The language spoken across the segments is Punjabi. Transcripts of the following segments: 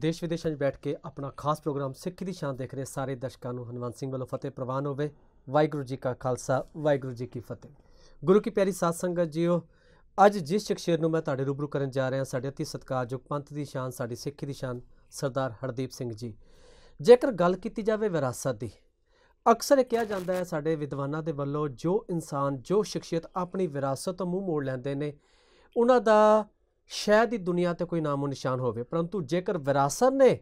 ਦੇਸ਼ ਵਿਦੇਸ਼ਾਂ 'ਚ ਬੈਠ ਕੇ ਆਪਣਾ ਖਾਸ ਪ੍ਰੋਗਰਾਮ ਸਿੱਖੀ ਦੀ ਸ਼ਾਨ ਦੇਖ ਰਹੇ ਸਾਰੇ ਦਰਸ਼ਕਾਂ ਨੂੰ ਹਨਵੰਤ ਸਿੰਘ ਵੱਲੋਂ ਫਤਿਹ ਪ੍ਰਵਾਨ ਹੋਵੇ ਵਾਹਿਗੁਰੂ ਜੀ ਕਾ ਖਾਲਸਾ ਵਾਹਿਗੁਰੂ ਜੀ ਕੀ ਫਤਿਹ ਗੁਰੂ ਕੀ ਪਿਆਰੀ ਸਾਧ ਸੰਗਤ ਜੀਓ ਅੱਜ ਜਿਸ ਸ਼ਖਸੀਅਤ ਨੂੰ ਮੈਂ ਤੁਹਾਡੇ ਰੂਬਰੂ ਕਰਨ ਜਾ ਰਿਹਾ ਸਾਡੇ ਅਤੀ ਸਤਿਕਾਰਯੋਗ ਪੰਥ ਦੀ ਸ਼ਾਨ ਸਾਡੀ ਸਿੱਖੀ ਦੀ ਸ਼ਾਨ ਸਰਦਾਰ ਹਰਦੀਪ ਸਿੰਘ ਜੀ ਜੇਕਰ ਗੱਲ ਕੀਤੀ ਜਾਵੇ ਵਿਰਾਸਤ ਦੀ ਅਕਸਰ ਇਹ ਕਿਹਾ ਜਾਂਦਾ ਹੈ ਸਾਡੇ ਵਿਦਵਾਨਾਂ ਦੇ ਵੱਲੋਂ ਜੋ ਇਨਸਾਨ ਜੋ ਸ਼ਖਸੀਅਤ ਆਪਣੀ ਵਿਰਾਸਤ ਤੋਂ ਮੂੰਹ ਮੋੜ ਲੈਂਦੇ ਨੇ ਉਹਨਾਂ ਦਾ ਸ਼ਾਇਦ ਹੀ ਦੁਨੀਆ ਤੇ ਕੋਈ ਨਾਮੋ ਨਿਸ਼ਾਨ ਹੋਵੇ ਪਰੰਤੂ ਜੇਕਰ ਵਿਰਾਸਤ ਨੇ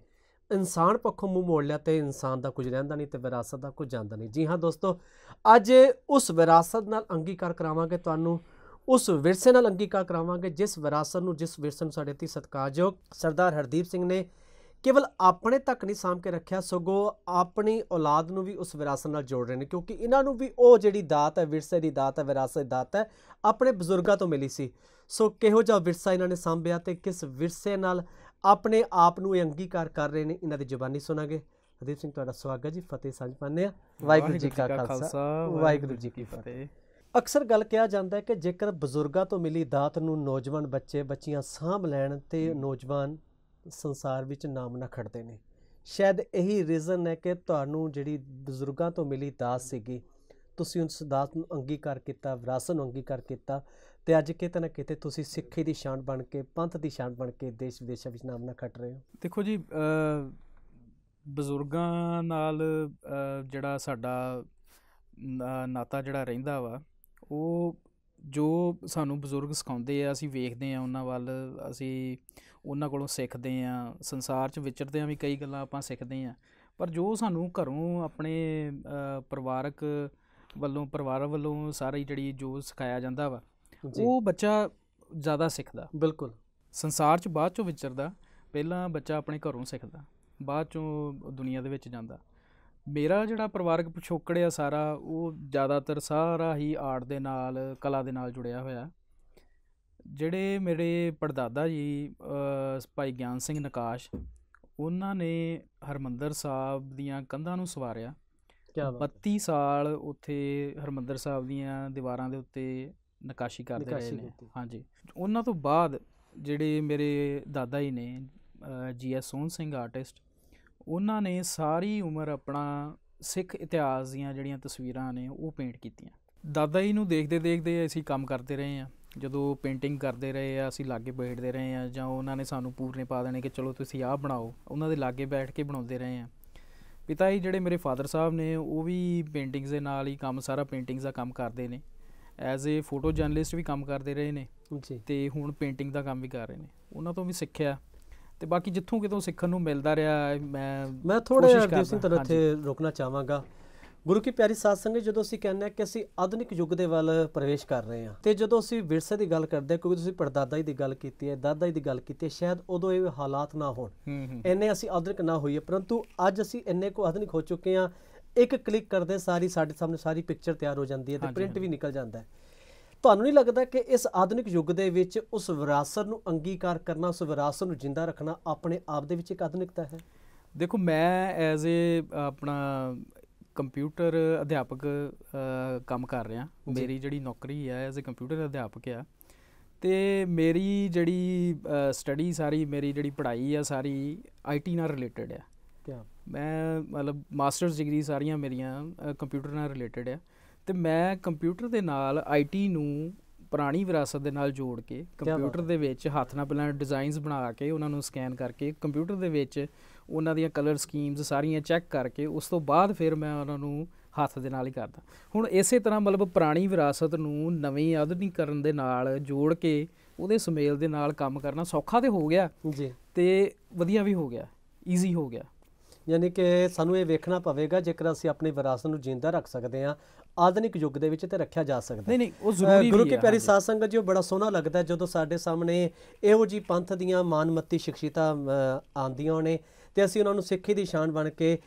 ਇਨਸਾਨ ਪੱਖੋਂ ਮੂੰਹ ਮੋੜ ਲਿਆ ਤੇ ਇਨਸਾਨ ਦਾ ਕੁਝ ਰਹਿੰਦਾ ਨਹੀਂ ਤੇ ਵਿਰਾਸਤ ਦਾ ਕੁਝ ਜਾਂਦਾ ਨਹੀਂ ਜੀ ਹਾਂ ਦੋਸਤੋ ਅੱਜ ਉਸ ਵਿਰਾਸਤ ਨਾਲ ਅੰਗੀਕਾਰ ਕਰਾਵਾਂਗੇ ਤੁਹਾਨੂੰ ਉਸ ਵਿਰਸੇ ਨਾਲ ਅੰਗੀਕਾਰ ਕਰਾਵਾਂਗੇ ਜਿਸ ਵਿਰਾਸਤ ਨੂੰ ਜਿਸ ਵਿਰਸੇ ਨੂੰ ਸਾਡੇ ਤੀ ਸਤਕਾਰਯੋਗ ਸਰਦਾਰ ਹਰਦੀਪ ਸਿੰਘ ਨੇ ਕੇਵਲ ਆਪਣੇ ਤੱਕ ਨਹੀਂ ਸਾਂਭ ਕੇ ਰੱਖਿਆ ਸਗੋਂ ਆਪਣੀ ਔਲਾਦ ਨੂੰ ਵੀ ਉਸ ਵਿਰਾਸਤ ਨਾਲ ਜੋੜ ਰਹੇ ਨੇ ਕਿਉਂਕਿ ਇਹਨਾਂ ਨੂੰ ਵੀ ਉਹ ਜਿਹੜੀ ਦਾਤ ਹੈ ਵਿਰਸੇ ਦੀ ਦਾਤ ਹੈ ਵਿਰਾਸਤ ਦੀ ਦਾਤ ਹੈ ਆਪਣੇ ਬਜ਼ੁਰਗਾਂ ਤੋਂ ਮਿਲੀ ਸੀ ਸੋ ਕਿਹੋ ਜਿਹਾ ਵਿਰਸਾ ਇਹਨਾਂ ਨੇ ਸੰਭਿਆ ਤੇ ਕਿਸ ਵਿਰਸੇ ਨਾਲ ਆਪਣੇ ਆਪ ਨੂੰ ਇਹ ਅੰਗੀਕਾਰ ਕਰ ਰਹੇ ਨੇ ਇਹਨਾਂ ਦੀ ਜ਼ੁਬਾਨੀ ਸੁਣਾਂਗੇ ਹਦੀਪ ਸਿੰਘ ਤੁਹਾਡਾ ਸਵਾਗਤ ਹੈ ਜੀ ਫਤਿਹ ਸਾਂਝ ਪਾਨੇ ਆ ਵਾਹਿਗੁਰੂ ਜੀ ਕਾ ਖਾਲਸਾ ਵਾਹਿਗੁਰੂ ਜੀ ਕੀ ਫਤਿਹ ਅਕਸਰ ਗੱਲ ਕਿਹਾ ਜਾਂਦਾ ਹੈ ਕਿ ਜੇਕਰ ਬਜ਼ੁਰਗਾਂ ਤੋਂ ਮਿਲੀ ਦਾਤ ਨੂੰ ਨੌਜਵਾਨ ਬੱਚੇ ਬੱਚੀਆਂ ਸਾਂਭ ਲੈਣ ਤੇ ਨੌਜਵਾਨ ਸੰਸਾਰ ਵਿੱਚ ਨਾਮ ਨਾ ਖੜਦੇ ਨੇ ਸ਼ਾਇਦ ਇਹੀ ਰੀਜ਼ਨ ਹੈ ਕਿ ਤੁਹਾਨੂੰ ਜਿਹੜੀ ਬਜ਼ੁਰਗਾਂ ਤੋਂ ਮਿਲੀ ਦਾਤ ਸੀਗੀ ਤੁਸੀਂ ਉਸ ਦਾਤ ਨੂੰ ਅੰਗੀਕਾਰ ਕੀਤਾ ਵਿਰਾਸਤ ਨੂੰ ਅੰਗੀਕਾਰ ਕੀਤਾ ਤੇ ਅੱਜ ਕਿਤੇ ਨਾ ਕਿਤੇ ਤੁਸੀਂ ਸਿੱਖੀ ਦੀ ਸ਼ਾਨ ਬਣ ਕੇ ਪੰਥ ਦੀ ਸ਼ਾਨ ਬਣ ਕੇ ਦੇਸ਼ ਵਿਦੇਸ਼ਾਂ ਵਿੱਚ ਨਾਮਨਾ ਖੱਟ ਰਹੇ ਹੋ ਦੇਖੋ ਜੀ ਬਜ਼ੁਰਗਾਂ ਨਾਲ ਜਿਹੜਾ ਸਾਡਾ ਨਾਤਾ ਜਿਹੜਾ ਰਹਿੰਦਾ ਵਾ ਉਹ ਜੋ ਸਾਨੂੰ ਬਜ਼ੁਰਗ ਸਿਖਾਉਂਦੇ ਆ ਅਸੀਂ ਵੇਖਦੇ ਆ ਉਹਨਾਂ ਵੱਲ ਅਸੀਂ ਉਹਨਾਂ ਕੋਲੋਂ ਸਿੱਖਦੇ ਆ ਸੰਸਾਰ 'ਚ ਵਿਚਰਦੇ ਆ ਵੀ ਕਈ ਗੱਲਾਂ ਆਪਾਂ ਸਿੱਖਦੇ ਆ ਪਰ ਜੋ ਸਾਨੂੰ ਘਰੋਂ ਆਪਣੇ ਪਰਿਵਾਰਕ ਵੱਲੋਂ ਪਰਿਵਾਰ ਵੱਲੋਂ ਸਾਰੀ ਜਿਹੜੀ ਜੋ ਸਿਖਾਇਆ ਜਾਂਦਾ ਵਾ ਉਹ ਬੱਚਾ ਜ਼ਿਆਦਾ ਸਿੱਖਦਾ ਬਿਲਕੁਲ ਸੰਸਾਰ 'ਚ ਬਾਅਦ 'ਚੋਂ ਵਿਚਰਦਾ ਪਹਿਲਾਂ ਬੱਚਾ ਆਪਣੇ ਘਰੋਂ ਸਿੱਖਦਾ ਬਾਅਦ 'ਚੋਂ ਦੁਨੀਆ ਦੇ ਵਿੱਚ ਜਾਂਦਾ ਮੇਰਾ ਜਿਹੜਾ ਪਰਿਵਾਰਕ ਪਿਛੋਕੜ ਆ ਸਾਰਾ ਉਹ ਜ਼ਿਆਦਾਤਰ ਸਾਰਾ ਹੀ ਆਰਟ ਦੇ ਨਾਲ ਕਲਾ ਦੇ ਨਾਲ ਜੁੜਿਆ ਹੋਇਆ ਜਿਹੜੇ ਮੇਰੇ ਪਰਦਾਦਾ ਜੀ ਭਾਈ ਗਿਆਨ ਸਿੰਘ ਨਕਾਸ਼ ਉਹਨਾਂ ਨੇ ਹਰਮੰਦਰ ਸਾਹਿਬ ਦੀਆਂ ਕੰਧਾਂ ਨੂੰ ਸਵਾਰਿਆ 32 ਸਾਲ ਉੱਥੇ ਹਰਮੰਦਰ ਸਾਹਿਬ ਦੀਆਂ ਦੀਵਾਰਾਂ ਦੇ ਉੱਤੇ ਨਕਾਸ਼ੀ ਕਰਦੇ ਰਹੇ ਨੇ ਹਾਂਜੀ ਉਹਨਾਂ ਤੋਂ ਬਾਅਦ ਜਿਹੜੇ ਮੇਰੇ ਦਾਦਾ ਜੀ ਨੇ ਜੀ ਐਸ ਸੋਨ ਸਿੰਘ ਆਰਟਿਸਟ ਉਹਨਾਂ ਨੇ ਸਾਰੀ ਉਮਰ ਆਪਣਾ ਸਿੱਖ ਇਤਿਹਾਸ ਦੀਆਂ ਜਿਹੜੀਆਂ ਤਸਵੀਰਾਂ ਨੇ ਉਹ ਪੇਂਟ ਕੀਤੀਆਂ ਦਾਦਾ ਜੀ ਨੂੰ ਦੇਖਦੇ ਦੇਖਦੇ ਅਸੀਂ ਕੰਮ ਕਰਦੇ ਰਹੇ ਆ ਜਦੋਂ ਪੇਂਟਿੰਗ ਕਰਦੇ ਰਹੇ ਆ ਅਸੀਂ ਲਾਗੇ ਬੈਠਦੇ ਰਹੇ ਆ ਜਾਂ ਉਹਨਾਂ ਨੇ ਸਾਨੂੰ ਪੂਰਨੇ ਪਾ ਦੇਣੇ ਕਿ ਚਲੋ ਤੁਸੀਂ ਆਹ ਬਣਾਓ ਉਹਨਾਂ ਦੇ ਲਾਗੇ ਬੈਠ ਕੇ ਬਣਾਉਂਦੇ ਰਹੇ ਆ ਪਿਤਾ ਜੀ ਜਿਹੜੇ ਮੇਰੇ ਫਾਦਰ ਸਾਹਿਬ ਨੇ ਉਹ ਵੀ ਪੇਂਟਿੰਗਸ ਦੇ ਨਾਲ ਹੀ ਕੰਮ ਸਾਰਾ ਪੇਂਟਿੰਗਸ ਦਾ ਕੰਮ ਕਰਦੇ ਨੇ ਐਜ਼ ਅ ਫੋਟੋ ਜਰਨਲਿਸਟ ਵੀ ਕੰਮ ਕਰਦੇ ਰਹੇ ਨੇ ਜੀ ਤੇ ਹੁਣ ਪੇਂਟਿੰਗ ਦਾ ਕੰਮ ਵੀ ਕਰ ਰਹੇ ਨੇ ਉਹਨਾਂ ਤੋਂ ਵੀ ਸਿੱਖਿਆ ਤੇ ਬਾਕੀ ਜਿੱਥੋਂ ਕਿਤੋਂ ਸਿੱਖਣ ਨੂੰ ਮਿਲਦਾ ਰਿਹਾ ਮੈਂ ਮੈਂ ਥੋੜਾ ਜਿਹਾ ਤੁਸੀਂ ਤਰ੍ਹਾਂ ਇੱਥੇ ਰੁਕਣਾ ਚਾਹਾਂਗਾ ਗੁਰੂ ਕੀ ਪਿਆਰੀ ਸਾਧ ਸੰਗਤ ਜਦੋਂ ਅਸੀਂ ਕਹਿੰਦੇ ਆ ਕਿ ਅਸੀਂ ਆਧੁਨਿਕ ਯੁੱਗ ਦੇ ਵੱਲ ਪ੍ਰਵੇਸ਼ ਕਰ ਰਹੇ ਹਾਂ ਤੇ ਜਦੋਂ ਅਸੀਂ ਵਿਰਸੇ ਦੀ ਗੱਲ ਕਰਦੇ ਕਿਉਂਕਿ ਤੁਸੀਂ ਪਰਦਾਦਾ ਜੀ ਦੀ ਗੱਲ ਕੀਤੀ ਹੈ ਦਾਦਾ ਜੀ ਦੀ ਗੱਲ ਕੀਤੀ ਹੈ ਸ਼ਾਇਦ ਉਦੋਂ ਇਹ ਹਾਲਾਤ ਨਾ ਹੋਣ ਇੰਨੇ ਅਸੀਂ ਆਧੁਨਿਕ ਨਾ ਹੋਈਏ ਪਰੰਤੂ ਅੱਜ ਅਸੀਂ ਇੰਨੇ ਕੋ ਆਧੁਨਿਕ ਹੋ ਚੁੱਕੇ ਆ ਇੱਕ ਕਲਿੱਕ ਕਰਦੇ ਸਾਰੀ ਸਾਡੇ ਸਾਹਮਣੇ ਸਾਰੀ ਪਿਕਚਰ ਤਿਆਰ ਹੋ ਜਾਂਦੀ ਹੈ ਤੇ ਪ੍ਰਿੰਟ ਵੀ ਨਿਕਲ ਜਾਂਦਾ ਹੈ ਤੁਹਾਨੂੰ ਨਹੀਂ ਲੱਗਦਾ ਕਿ ਇਸ ਆਧੁਨਿਕ ਯੁੱਗ ਦੇ ਵਿੱਚ ਉਸ ਵਿਰਾਸਤ ਨੂੰ ਅੰਗੀਕਾਰ ਕਰਨਾ ਉਸ ਵਿਰਾਸਤ ਨੂੰ ਜਿੰਦਾ ਰੱਖਣਾ ਆਪਣੇ ਆਪ ਦੇ ਵਿੱਚ ਇੱਕ ਆਧੁਨਿਕਤਾ ਹੈ ਦੇਖੋ ਮੈਂ ਐਜ਼ ਅ ਆਪਣਾ ਕੰਪਿਊਟਰ ਅਧਿਆਪਕ ਕੰਮ ਕਰ ਰਿਹਾ ਮੇਰੀ ਜਿਹੜੀ ਨੌਕਰੀ ਹੈ ਐਜ਼ ਅ ਕੰਪਿਊਟਰ ਅਧਿਆਪਕ ਆ ਤੇ ਮੇਰੀ ਜਿਹੜੀ ਸਟੱਡੀ ਸਾਰੀ ਮੇਰੀ ਜਿਹੜੀ ਪੜ੍ਹਾਈ ਆ ਸਾਰੀ ਆਈਟੀ ਨਾਲ ਰਿਲੇਟਡ ਆ ਕਿਆ ਮੈਂ ਮਤਲਬ ਮਾਸਟਰਸ ਡਿਗਰੀ ਸਾਰੀਆਂ ਮੇਰੀਆਂ ਕੰਪਿਊਟਰ ਨਾਲ ਰਿਲੇਟਡ ਆ ਤੇ ਮੈਂ ਕੰਪਿਊਟਰ ਦੇ ਨਾਲ ਆਈਟੀ ਨੂੰ ਪੁਰਾਣੀ ਵਿਰਾਸਤ ਦੇ ਨਾਲ ਜੋੜ ਕੇ ਕੰਪਿਊਟਰ ਦੇ ਵਿੱਚ ਹੱਥ ਨਾਲ ਪਹਿਲਾਂ ਡਿਜ਼ਾਈਨਸ ਬਣਾ ਕੇ ਉਹਨਾਂ ਨੂੰ ਸਕੈਨ ਕਰਕੇ ਕੰਪਿਊਟਰ ਦੇ ਵਿੱਚ ਉਹਨਾਂ ਦੀਆਂ ਕਲਰ ਸਕੀਮਸ ਸਾਰੀਆਂ ਚੈੱਕ ਕਰਕੇ ਉਸ ਤੋਂ ਬਾਅਦ ਫਿਰ ਮੈਂ ਉਹਨਾਂ ਨੂੰ ਹੱਥ ਦੇ ਨਾਲ ਹੀ ਕਰਦਾ ਹੁਣ ਇਸੇ ਤਰ੍ਹਾਂ ਮਤਲਬ ਪੁਰਾਣੀ ਵਿਰਾਸਤ ਨੂੰ ਨਵੀਂ ਕਰਨ ਦੇ ਨਾਲ ਜੋੜ ਕੇ ਉਹਦੇ ਸੁਮੇਲ ਦੇ ਨਾਲ ਕੰਮ ਕਰਨਾ ਸੌਖਾ ਤੇ ਹੋ ਗਿਆ ਜੀ ਤੇ ਵਧੀਆ ਵੀ ਹੋ ਗਿਆ ਈਜ਼ੀ ਹੋ ਗਿਆ ਯਾਨੀ ਕਿ ਸਾਨੂੰ ਇਹ ਵੇਖਣਾ ਪਵੇਗਾ ਜੇਕਰ ਅਸੀਂ ਆਪਣੀ ਵਿਰਾਸਤ ਨੂੰ ਜਿੰਦਾ ਰੱਖ ਸਕਦੇ ਹਾਂ ਆਧੁਨਿਕ ਯੁੱਗ ਦੇ ਵਿੱਚ ਤੇ ਰੱਖਿਆ ਜਾ ਸਕਦਾ ਨਹੀਂ ਨਹੀਂ ਉਹ ਜ਼ਰੂਰੀ ਗੁਰੂ ਕੀ ਪਿਆਰੀ ਸਾਧ ਸੰਗਤ ਜੀ ਉਹ ਬੜਾ ਸੋਹਣਾ ਲੱਗਦਾ ਜਦੋਂ ਸਾਡੇ ਸਾਹਮਣੇ ਇਹੋ ਜੀ ਪੰਥ ਦੀਆਂ ਮਾਨਮੱਤੀ ਸ਼ਖਸੀਤਾ ਆਂਦੀਆਂ ਨੇ ਤੇ ਅਸੀਂ ਉਹਨਾਂ ਨੂੰ ਸਿੱਖੀ ਦੀ ਸ਼ਾਨ ਬਣ ਕੇ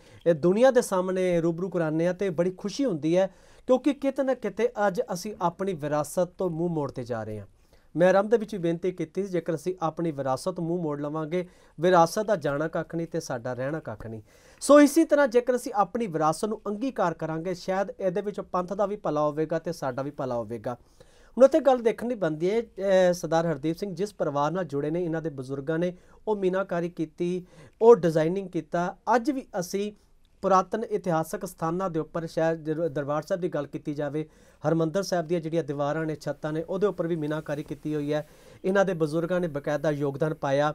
ਦੁਨੀਆ ਦੇ ਸਾਹਮਣੇ ਰੂਬਰੂ ਕਰਾਨੇ ਆ ਤੇ ਬੜੀ ਖੁਸ਼ੀ ਹੁੰਦੀ ਹੈ ਕਿਉਂਕਿ ਕਿਤੇ ਨਾ ਕਿਤੇ ਅੱਜ ਅਸੀਂ ਆਪਣੀ ਵਿਰਾਸਤ ਤੋਂ ਮੂੰਹ ਮੋੜਦੇ ਜਾ ਰਹੇ ਹਾਂ ਮੈਂ ਆਰੰਭ ਦੇ ਵਿੱਚ ਵੀ ਬੇਨਤੀ ਕੀਤੀ ਸੀ ਜੇਕਰ ਅਸੀਂ ਆਪਣੀ ਵਿਰਾਸਤ ਮੂੰਹ ਮੋੜ ਲਵਾਂਗੇ ਵਿਰਾਸਤ ਦਾ ਜਾਣਾ ਕੱਖ ਨਹੀਂ ਤੇ ਸਾਡਾ ਰਹਿਣਾ ਕੱਖ ਨਹੀਂ ਸੋ ਇਸੇ ਤਰ੍ਹਾਂ ਜੇਕਰ ਅਸੀਂ ਆਪਣੀ ਵਿਰਾਸਤ ਨੂੰ ਅੰਗੀਕਾਰ ਕਰਾਂਗੇ ਸ਼ਾਇਦ ਇਹਦੇ ਵਿੱਚ ਪੰਥ ਦਾ ਵੀ ਭਲਾ ਹੋਵੇਗਾ ਤੇ ਸਾਡਾ ਵੀ ਭਲਾ ਹੋਵੇਗਾ ਹੁਣ ਉੱਥੇ ਗੱਲ ਦੇਖਣ ਦੀ ਬੰਦੀ ਹੈ ਸਰਦਾਰ ਹਰਦੀਪ ਸਿੰਘ ਜਿਸ ਪਰਿਵਾਰ ਨਾਲ ਜੁੜੇ ਨੇ ਇਹਨਾਂ ਦੇ ਬਜ਼ੁਰਗਾਂ ਨੇ ਉਹ ਮੀਨਾਕਾਰੀ ਕੀਤੀ ਉਹ ਡਿਜ਼ਾਈਨਿੰਗ ਕੀਤਾ ਅੱਜ ਵੀ ਅਸੀਂ ਪੁਰਾਤਨ ਇਤਿਹਾਸਕ ਸਥਾਨਾਂ ਦੇ ਉੱਪਰ ਸ਼ਹਿਰ ਦਰਬਾਰ ਸਾਹਿਬ ਦੀ ਗੱਲ ਕੀਤੀ ਜਾਵੇ ਹਰਮੰਦਰ ਸਾਹਿਬ ਦੀਆਂ ਜਿਹੜੀਆਂ ਦੀਵਾਰਾਂ ਨੇ ਛੱਤਾਂ ਨੇ ਉਹਦੇ ਉੱਪਰ ਵੀ ਮੀਨਾਕਾਰੀ ਕੀਤੀ ਹੋਈ ਹੈ ਇਹਨਾਂ ਦੇ ਬਜ਼ੁਰਗਾਂ ਨੇ ਬਕਾਇਦਾ ਯੋਗਦਾਨ ਪਾਇਆ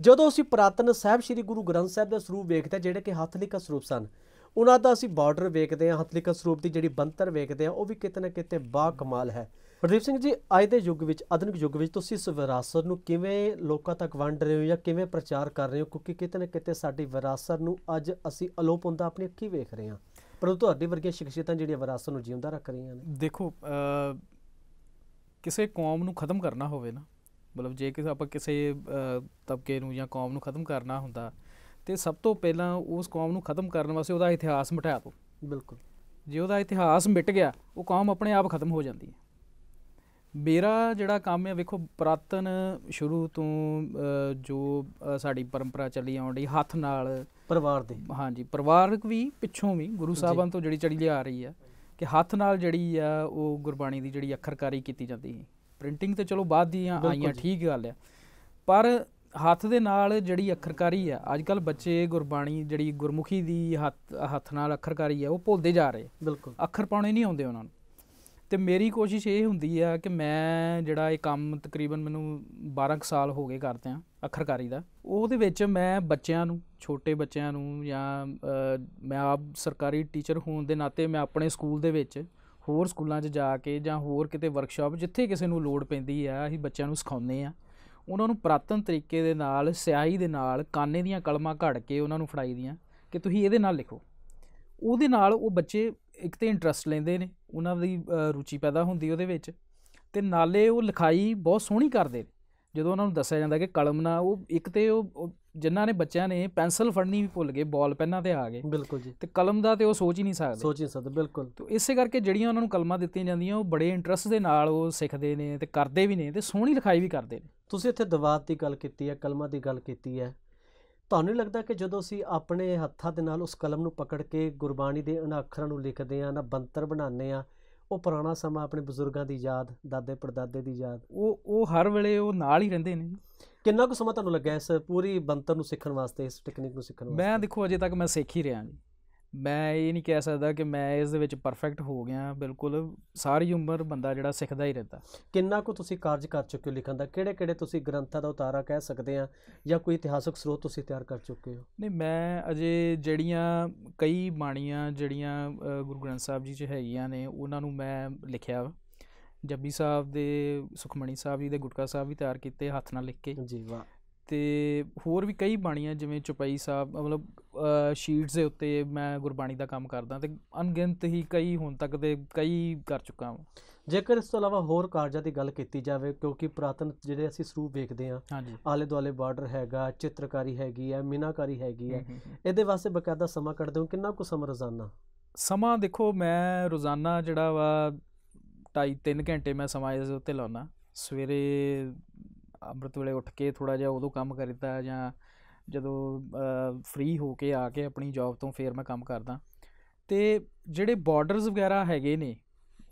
ਜਦੋਂ ਅਸੀਂ ਪ੍ਰਾਤਨ ਸਾਹਿਬ ਸ੍ਰੀ ਗੁਰੂ ਗ੍ਰੰਥ ਸਾਹਿਬ ਦਾ ਸਰੂਪ ਵੇਖਦੇ ਜਿਹੜੇ ਕਿ ਹੱਥ ਲਿਖਾ ਸਰੂਪ ਸਨ ਉਹਨਾਂ ਦਾ ਅਸੀਂ ਬਾਰਡਰ ਵੇਖਦੇ ਹਾਂ ਹੱਥ ਲਿਖਾ ਸਰੂਪ ਦੀ ਜਿਹੜੀ ਬੰਤਰ ਵੇਖਦੇ ਹਾਂ ਉਹ ਵੀ ਕਿਤੇ ਨਾ ਕਿਤੇ ਬਾ ਕਮਾਲ ਹੈ ਪ੍ਰਦੀਪ ਸਿੰਘ ਜੀ ਅੱਜ ਦੇ ਯੁੱਗ ਵਿੱਚ ਆਧੁਨਿਕ ਯੁੱਗ ਵਿੱਚ ਤੁਸੀਂ ਇਸ ਵਿਰਾਸਤ ਨੂੰ ਕਿਵੇਂ ਲੋਕਾਂ ਤੱਕ ਵੰਡ ਰਹੇ ਹੋ ਜਾਂ ਕਿਵੇਂ ਪ੍ਰਚਾਰ ਕਰ ਰਹੇ ਹੋ ਕਿਉਂਕਿ ਕਿਤੇ ਨਾ ਕਿਤੇ ਸਾਡੀ ਵਿਰਾਸਤ ਨੂੰ ਅੱਜ ਅਸੀਂ ਅਲੋਪ ਹੁੰਦਾ ਆਪਣੀ ਅੱਖੀ ਵੇਖ ਰਹੇ ਹਾਂ ਪਰ ਤੁਹਾਡੀ ਵਰਗੀਆਂ ਸ਼ਖਸੀਅਤਾਂ ਜਿਹੜੀਆਂ ਵਿਰਾਸਤ ਨੂੰ ਜਿਉਂਦਾ ਰੱਖ ਰਹੀਆਂ ਨੇ ਦੇਖੋ ਕਿਸੇ ਕੌਮ ਨੂੰ ਖਤਮ ਕਰਨਾ ਹੋਵੇ ਨਾ ਮਤਲਬ ਜੇ ਕਿਸੇ ਆਪਾਂ ਕਿਸੇ ਤਬਕੇ ਨੂੰ ਜਾਂ ਕੌਮ ਨੂੰ ਖਤਮ ਕਰਨਾ ਹੁੰਦਾ ਤੇ ਸਭ ਤੋਂ ਪਹਿਲਾਂ ਉਸ ਕੌਮ ਨੂੰ ਖਤਮ ਕਰਨ ਵਾਸਤੇ ਉਹਦਾ ਇਤਿਹਾਸ ਮਿਟਾ ਦਿਓ ਬਿਲਕੁਲ ਜੇ ਉਹਦਾ ਇਤਿਹਾਸ ਮਿਟ ਗਿਆ ਉਹ ਕੌਮ ਆਪਣੇ ਆਪ ਖਤਮ ਹੋ ਜਾਂਦੀ ਹੈ ਮੇਰਾ ਜਿਹੜਾ ਕੰਮ ਹੈ ਵੇਖੋ ਪ੍ਰਾਤਨ ਸ਼ੁਰੂ ਤੋਂ ਜੋ ਸਾਡੀ ਪਰੰਪਰਾ ਚੱਲੀ ਆਉਂਦੀ ਹੱਥ ਨਾਲ ਪਰਿਵਾਰ ਦੇ ਹਾਂਜੀ ਪਰਿਵਾਰਕ ਵੀ ਪਿੱਛੋਂ ਵੀ ਗੁਰੂ ਸਾਹਿਬਾਂ ਤੋਂ ਜਿਹੜੀ ਚੜੀ ਲਿਆ ਆ ਰਹੀ ਆ ਕਿ ਹੱਥ ਨਾਲ ਜਿਹੜੀ ਆ ਉਹ ਗੁਰਬਾਣੀ ਦੀ ਜਿਹੜੀ ਅੱਖਰਕਾਰੀ ਕੀਤੀ ਜਾਂਦੀ ਸੀ ਪ੍ਰਿੰਟਿੰਗ ਤੇ ਚਲੋ ਬਾਅਦ ਦੀਆਂ ਆਈਆਂ ਠੀਕ ਗੱਲ ਆ ਪਰ ਹੱਥ ਦੇ ਨਾਲ ਜਿਹੜੀ ਅੱਖਰਕਾਰੀ ਆ ਅੱਜ ਕੱਲ ਬੱਚੇ ਗੁਰਬਾਣੀ ਜਿਹੜੀ ਗੁਰਮੁਖੀ ਦੀ ਹੱਥ ਹੱਥ ਨਾਲ ਅੱਖਰਕਾਰੀ ਆ ਉਹ ਭੁੱਲਦੇ ਜਾ ਰਹੇ ਬਿਲਕੁਲ ਅੱਖਰ ਪਾਉਣੇ ਨਹੀਂ ਆਉਂਦੇ ਉਹਨਾਂ ਨੂੰ ਤੇ ਮੇਰੀ ਕੋਸ਼ਿਸ਼ ਇਹ ਹੁੰਦੀ ਆ ਕਿ ਮੈਂ ਜਿਹੜਾ ਇਹ ਕੰਮ ਤਕਰੀਬਨ ਮੈਨੂੰ 12 ਸਾਲ ਹੋ ਗਏ ਕਰਦੇ ਆ ਅਖਰਕਾਰੀ ਦਾ ਉਹਦੇ ਵਿੱਚ ਮੈਂ ਬੱਚਿਆਂ ਨੂੰ ਛੋਟੇ ਬੱਚਿਆਂ ਨੂੰ ਜਾਂ ਮੈਂ ਆਪ ਸਰਕਾਰੀ ਟੀਚਰ ਹੋਣ ਦੇ ਨਾਤੇ ਮੈਂ ਆਪਣੇ ਸਕੂਲ ਦੇ ਵਿੱਚ ਹੋਰ ਸਕੂਲਾਂ 'ਚ ਜਾ ਕੇ ਜਾਂ ਹੋਰ ਕਿਤੇ ਵਰਕਸ਼ਾਪ ਜਿੱਥੇ ਕਿਸੇ ਨੂੰ ਲੋੜ ਪੈਂਦੀ ਆ ਅਸੀਂ ਬੱਚਿਆਂ ਨੂੰ ਸਿਖਾਉਂਦੇ ਆ ਉਹਨਾਂ ਨੂੰ ਪ੍ਰਾਤਨ ਤਰੀਕੇ ਦੇ ਨਾਲ ਸਿਆਹੀ ਦੇ ਨਾਲ ਕਾਨੇ ਦੀਆਂ ਕਲਮਾਂ ਘੜ ਕੇ ਉਹਨਾਂ ਨੂੰ ਫੜਾਈ ਦੀਆਂ ਕਿ ਤੁਸੀਂ ਇਹਦੇ ਨਾਲ ਲਿਖੋ ਉਹਦੇ ਨਾਲ ਉਹ ਬੱਚੇ ਇੱਕ ਤੇ ਇੰਟਰਸਟ ਲੈਂਦੇ ਨੇ ਉਹਨਾਂ ਦੀ ਰੁਚੀ ਪੈਦਾ ਹੁੰਦੀ ਉਹਦੇ ਵਿੱਚ ਤੇ ਨਾਲੇ ਉਹ ਲਿਖਾਈ ਬਹੁਤ ਸੋਹਣੀ ਕਰਦੇ ਨੇ ਜਦੋਂ ਉਹਨਾਂ ਨੂੰ ਦੱਸਿਆ ਜਾਂਦਾ ਕਿ ਕਲਮ ਨਾਲ ਉਹ ਇੱਕ ਤੇ ਉਹ ਜਿਨ੍ਹਾਂ ਨੇ ਬੱਚਿਆਂ ਨੇ ਪੈਨਸਲ ਫੜਨੀ ਵੀ ਭੁੱਲ ਗਏ ਬਾਲ ਪੈਨਾਂ ਤੇ ਆ ਗਏ ਬਿਲਕੁਲ ਜੀ ਤੇ ਕਲਮ ਦਾ ਤੇ ਉਹ ਸੋਚ ਹੀ ਨਹੀਂ ਸਕਦੇ ਸੋਚ ਹੀ ਨਹੀਂ ਸਕਦੇ ਬਿਲਕੁਲ ਤੇ ਇਸੇ ਕਰਕੇ ਜਿਹੜੀਆਂ ਉਹਨਾਂ ਨੂੰ ਕਲਮਾਂ ਦਿੱਤੀਆਂ ਜਾਂਦੀਆਂ ਉਹ ਬੜੇ ਇੰਟਰਸਟ ਦੇ ਨਾਲ ਉਹ ਸਿੱਖਦੇ ਨੇ ਤੇ ਕਰਦੇ ਵੀ ਨੇ ਤੇ ਸੋਹਣੀ ਲਿਖਾਈ ਵੀ ਕਰਦੇ ਨੇ ਤੁਸੀਂ ਇੱਥੇ ਦਵਾਤ ਦੀ ਗੱਲ ਕੀਤੀ ਹੈ ਕਲਮਾਂ ਦੀ ਗੱਲ ਕੀਤੀ ਹੈ ਤੁਹਾਨੂੰ ਲੱਗਦਾ ਕਿ ਜਦੋਂ ਅਸੀਂ ਆਪਣੇ ਹੱਥਾਂ ਦੇ ਨਾਲ ਉਸ ਕਲਮ ਨੂੰ ਪਕੜ ਕੇ ਗੁਰਬਾਣੀ ਦੇ ਅਨਾਖਰਾਂ ਅੱਖਰਾਂ ਨੂੰ ਲਿਖਦੇ ਆ ਨਾ ਬੰਤਰ ਬਣਾਉਂਦੇ ਆ ਉਹ ਪੁਰਾਣਾ ਸਮਾਂ ਆਪਣੇ ਬਜ਼ੁਰਗਾਂ ਦੀ ਯਾਦ ਦਾਦੇ ਪਰਦਾਦੇ ਦੀ ਯਾਦ ਉਹ ਉਹ ਹਰ ਵੇਲੇ ਉਹ ਨਾਲ ਹੀ ਰਹਿੰਦੇ ਨੇ ਕਿੰਨਾ ਕੁ ਸਮਾਂ ਤੁਹਾਨੂੰ ਲੱਗਿਆ ਇਸ ਪੂਰੀ ਬੰਤਰ ਨੂੰ ਸਿੱਖਣ ਵਾਸਤੇ ਇਸ ਟੈਕਨੀਕ ਨੂੰ ਸਿੱਖਣ ਵਾਸਤੇ ਮੈਂ ਦੇਖੋ ਅਜੇ ਤੱਕ ਮੈਂ ਸਿੱਖ ਹੀ ਰਿਹਾ ਜੀ ਮੈਂ ਇਹ ਨਹੀਂ ਕਹਿ ਸਕਦਾ ਕਿ ਮੈਂ ਇਸ ਦੇ ਵਿੱਚ ਪਰਫੈਕਟ ਹੋ ਗਿਆ ਬਿਲਕੁਲ ਸਾਰੀ ਉਮਰ ਬੰਦਾ ਜਿਹੜਾ ਸਿੱਖਦਾ ਹੀ ਰਹਿੰਦਾ ਕਿੰਨਾ ਕੁ ਤੁਸੀਂ ਕਾਰਜ ਕਰ ਚੁੱਕੇ ਹੋ ਲਿਖਣ ਦਾ ਕਿਹੜੇ ਕਿਹੜੇ ਤੁਸੀਂ ਗ੍ਰੰਥਾਂ ਦਾ ਉਤਾਰਾ ਕਹਿ ਸਕਦੇ ਆ ਜਾਂ ਕੋਈ ਇਤਿਹਾਸਕ ਸਰੋਤ ਤੁਸੀਂ ਤਿਆਰ ਕਰ ਚੁੱਕੇ ਹੋ ਨਹੀਂ ਮੈਂ ਅਜੇ ਜਿਹੜੀਆਂ ਕਈ ਬਾਣੀਆਂ ਜਿਹੜੀਆਂ ਗੁਰੂ ਗ੍ਰੰਥ ਸਾਹਿਬ ਜੀ 'ਚ ਹੈਗੀਆਂ ਨੇ ਉਹਨਾਂ ਨੂੰ ਮੈਂ ਲਿਖਿਆ ਜੱਬੀ ਸਾਹਿਬ ਦੇ ਸੁਖਮਣੀ ਸਾਹਿਬ ਜੀ ਦੇ ਗੁਟਕਾ ਸਾਹਿਬ ਵੀ ਤਿਆਰ ਕੀਤੇ ਹੱਥ ਨਾਲ ਲਿਖ ਕੇ ਜੀ ਵਾਹ ਤੇ ਹੋਰ ਵੀ ਕਈ ਬਾਣੀਆਂ ਜਿਵੇਂ ਚੁਪਈ ਸਾਹਿਬ ਮਤਲਬ ਸ਼ੀਟਸ ਦੇ ਉੱਤੇ ਮੈਂ ਗੁਰਬਾਣੀ ਦਾ ਕੰਮ ਕਰਦਾ ਤੇ ਅਣਗਿਣਤ ਹੀ ਕਈ ਹੁਣ ਤੱਕ ਦੇ ਕਈ ਕਰ ਚੁੱਕਾ ਹਾਂ ਜੇਕਰ ਇਸ ਤੋਂ ਇਲਾਵਾ ਹੋਰ ਕਾਰਜਾਂ ਦੀ ਗੱਲ ਕੀਤੀ ਜਾਵੇ ਕਿਉਂਕਿ ਪ੍ਰਾਤਨ ਜਿਹੜੇ ਅਸੀਂ ਸਰੂਪ ਵੇਖਦੇ ਆ ਆਲੇ ਦੁਆਲੇ ਬਾਰਡਰ ਹੈਗਾ ਚਿੱਤਰਕਾਰੀ ਹੈਗੀ ਹੈ ਮਿਨਾਕਾਰੀ ਹੈਗੀ ਹੈ ਇਹਦੇ ਵਾਸਤੇ ਬਕਾਇਦਾ ਸਮਾਂ ਕੱਢਦੇ ਹੋ ਕਿੰਨਾ ਕੁ ਸਮਾਂ ਰੋਜ਼ਾਨਾ ਸਮਾਂ ਦੇਖੋ ਮੈਂ ਰੋਜ਼ਾਨਾ ਜਿਹੜਾ ਵਾ 2.5 3 ਘੰਟੇ ਮੈਂ ਸਮਾਂ ਇਸ ਉੱਤੇ ਲਾਉਣਾ ਸਵੇਰੇ ਅੰਮ੍ਰਿਤ ਵੇਲੇ ਉੱਠ ਕੇ ਥੋੜਾ ਜਿਹਾ ਉਦੋਂ ਕੰਮ ਕਰੀਦਾ ਜਾਂ ਜਦੋਂ ਫ੍ਰੀ ਹੋ ਕੇ ਆ ਕੇ ਆਪਣੀ ਜੌਬ ਤੋਂ ਫੇਰ ਮੈਂ ਕੰਮ ਕਰਦਾ ਤੇ ਜਿਹੜੇ ਬਾਰਡਰਸ ਵਗੈਰਾ ਹੈਗੇ ਨੇ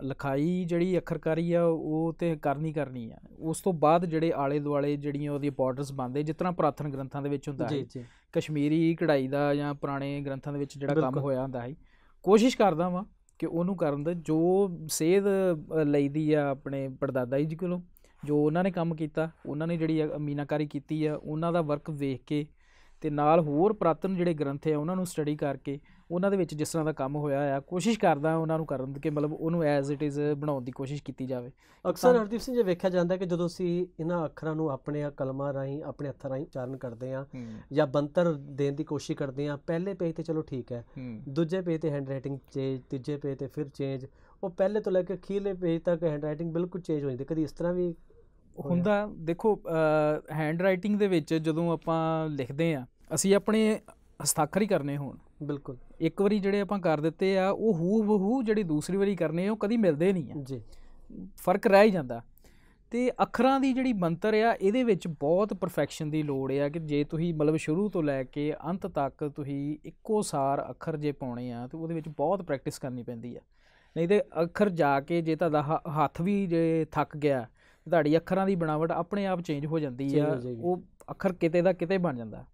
ਲਿਖਾਈ ਜਿਹੜੀ ਅੱਖਰਕਾਰੀ ਆ ਉਹ ਤੇ ਕਰਨੀ ਕਰਨੀ ਆ ਉਸ ਤੋਂ ਬਾਅਦ ਜਿਹੜੇ ਆਲੇ ਦੁਆਲੇ ਜਿਹੜੀਆਂ ਉਹਦੀ ਬਾਰਡਰਸ ਬੰਦੇ ਜਿਸ ਤਰ੍ਹਾਂ ਪ੍ਰਾਥਨ ਗ੍ਰੰਥਾਂ ਦੇ ਵਿੱਚ ਹੁੰਦਾ ਹੈ ਕਸ਼ਮੀਰੀ ਕਢਾਈ ਦਾ ਜਾਂ ਪੁਰਾਣੇ ਗ੍ਰੰਥਾਂ ਦੇ ਵਿੱਚ ਜਿਹੜਾ ਕੰਮ ਹੋਇਆ ਹੁੰਦਾ ਹੈ ਕੋਸ਼ਿਸ਼ ਕਰਦਾ ਵਾਂ ਕਿ ਉਹਨੂੰ ਕਰਨ ਦਾ ਜੋ ਸੇਧ ਲਈਦੀ ਆ ਆਪਣੇ ਪਰਦਾਦਾ ਜੀ ਕੋਲੋਂ ਜੋ ਉਹਨਾਂ ਨੇ ਕੰਮ ਕੀਤਾ ਉਹਨਾਂ ਨੇ ਜਿਹੜੀ ਮੀਨਾਕਾਰੀ ਕੀਤੀ ਆ ਉਹਨਾਂ ਦਾ ਵਰਕ ਵੇਖ ਕੇ ਤੇ ਨਾਲ ਹੋਰ ਪ੍ਰਾਤਨ ਜਿਹੜੇ ਗ੍ਰੰਥ ਆ ਉਹਨਾਂ ਨੂੰ ਸਟੱਡੀ ਕਰਕੇ ਉਹਨਾਂ ਦੇ ਵਿੱਚ ਜਿਸ ਤਰ੍ਹਾਂ ਦਾ ਕੰਮ ਹੋਇਆ ਆ ਕੋਸ਼ਿਸ਼ ਕਰਦਾ ਉਹਨਾਂ ਨੂੰ ਕਰਨ ਦੀ ਕਿ ਮਤਲਬ ਉਹਨੂੰ ਐਜ਼ ਇਟ ਇਜ਼ ਬਣਾਉਣ ਦੀ ਕੋਸ਼ਿਸ਼ ਕੀਤੀ ਜਾਵੇ ਅਕਸਰ ਹਰਦੀਪ ਸਿੰਘ ਜੀ ਵੇਖਿਆ ਜਾਂਦਾ ਕਿ ਜਦੋਂ ਅਸੀਂ ਇਹਨਾਂ ਅੱਖਰਾਂ ਨੂੰ ਆਪਣੇ ਆ ਕਲਮਾਂ ਰਾਹੀਂ ਆਪਣੇ ਹੱਥਾਂ ਰਾਹੀਂ ਉਚਾਰਨ ਕਰਦੇ ਆ ਜਾਂ ਬੰਤਰ ਦੇਣ ਦੀ ਕੋਸ਼ਿਸ਼ ਕਰਦੇ ਆ ਪਹਿਲੇ ਪੇਜ ਤੇ ਚਲੋ ਠੀਕ ਹੈ ਦੂਜੇ ਪੇਜ ਤੇ ਹੈਂਡ ਰਾਈਟਿੰਗ ਚੇਂਜ ਤੀਜੇ ਪੇਜ ਤੇ ਫਿਰ ਚੇਂਜ ਉਹ ਪਹਿਲੇ ਤੋਂ ਲੈ ਕੇ ਅਖੀਰਲੇ ਪੇਜ ਤੱਕ ਹੈਂਡ ਰਾਈਟਿੰਗ ਬਿਲਕੁਲ ਚੇਂਜ ਹੋ ਜਾਂਦੀ ਕਦੀ ਇਸ ਤਰ੍ਹਾਂ ਵੀ ਹੁੰਦਾ ਦੇਖੋ ਹੈਂਡ ਰਾਈਟਿੰਗ ਦੇ ਵਿੱਚ ਜਦੋਂ ਆਪਾਂ ਲਿਖਦੇ ਆ ਅਸੀਂ ਆਪਣੇ ਹਸਤਾਖਰ ਹੀ ਕਰਨੇ ਹੋਣ ਬਿਲਕੁਲ ਇੱਕ ਵਾਰੀ ਜਿਹੜੇ ਆਪਾਂ ਕਰ ਦਿੱਤੇ ਆ ਉਹ ਹੂ ਬਹੂ ਜਿਹੜੇ ਦੂਸਰੀ ਵਾਰੀ ਕਰਨੇ ਉਹ ਕਦੀ ਮਿਲਦੇ ਨਹੀਂ ਆ ਜੀ ਫਰਕ ਰਹਿ ਹੀ ਜਾਂਦਾ ਤੇ ਅੱਖਰਾਂ ਦੀ ਜਿਹੜੀ ਬੰਤਰ ਆ ਇਹਦੇ ਵਿੱਚ ਬਹੁਤ ਪਰਫੈਕਸ਼ਨ ਦੀ ਲੋੜ ਆ ਕਿ ਜੇ ਤੁਸੀਂ ਮਤਲਬ ਸ਼ੁਰੂ ਤੋਂ ਲੈ ਕੇ ਅੰਤ ਤੱਕ ਤੁਸੀਂ ਇੱਕੋ ਸਾਰ ਅੱਖਰ ਜੇ ਪਾਉਣੇ ਆ ਤੇ ਉਹਦੇ ਵਿੱਚ ਬਹੁਤ ਪ੍ਰੈਕਟਿਸ ਕਰਨੀ ਪੈਂਦੀ ਆ ਨਹੀਂ ਤੇ ਅੱਖਰ ਜਾ ਕੇ ਜੇ ਤੁਹਾਡਾ ਹੱਥ ਵੀ ਜੇ ਥੱਕ ਗਿਆ ਤੁਹਾਡੀ ਅੱਖਰਾਂ ਦੀ ਬਣਾਵਟ ਆਪਣੇ ਆਪ ਚੇਂਜ ਹੋ ਜਾਂਦੀ ਆ ਉਹ ਅੱਖਰ ਕਿਤੇ ਦਾ ਕਿਤੇ ਬਣ ਜਾਂਦਾ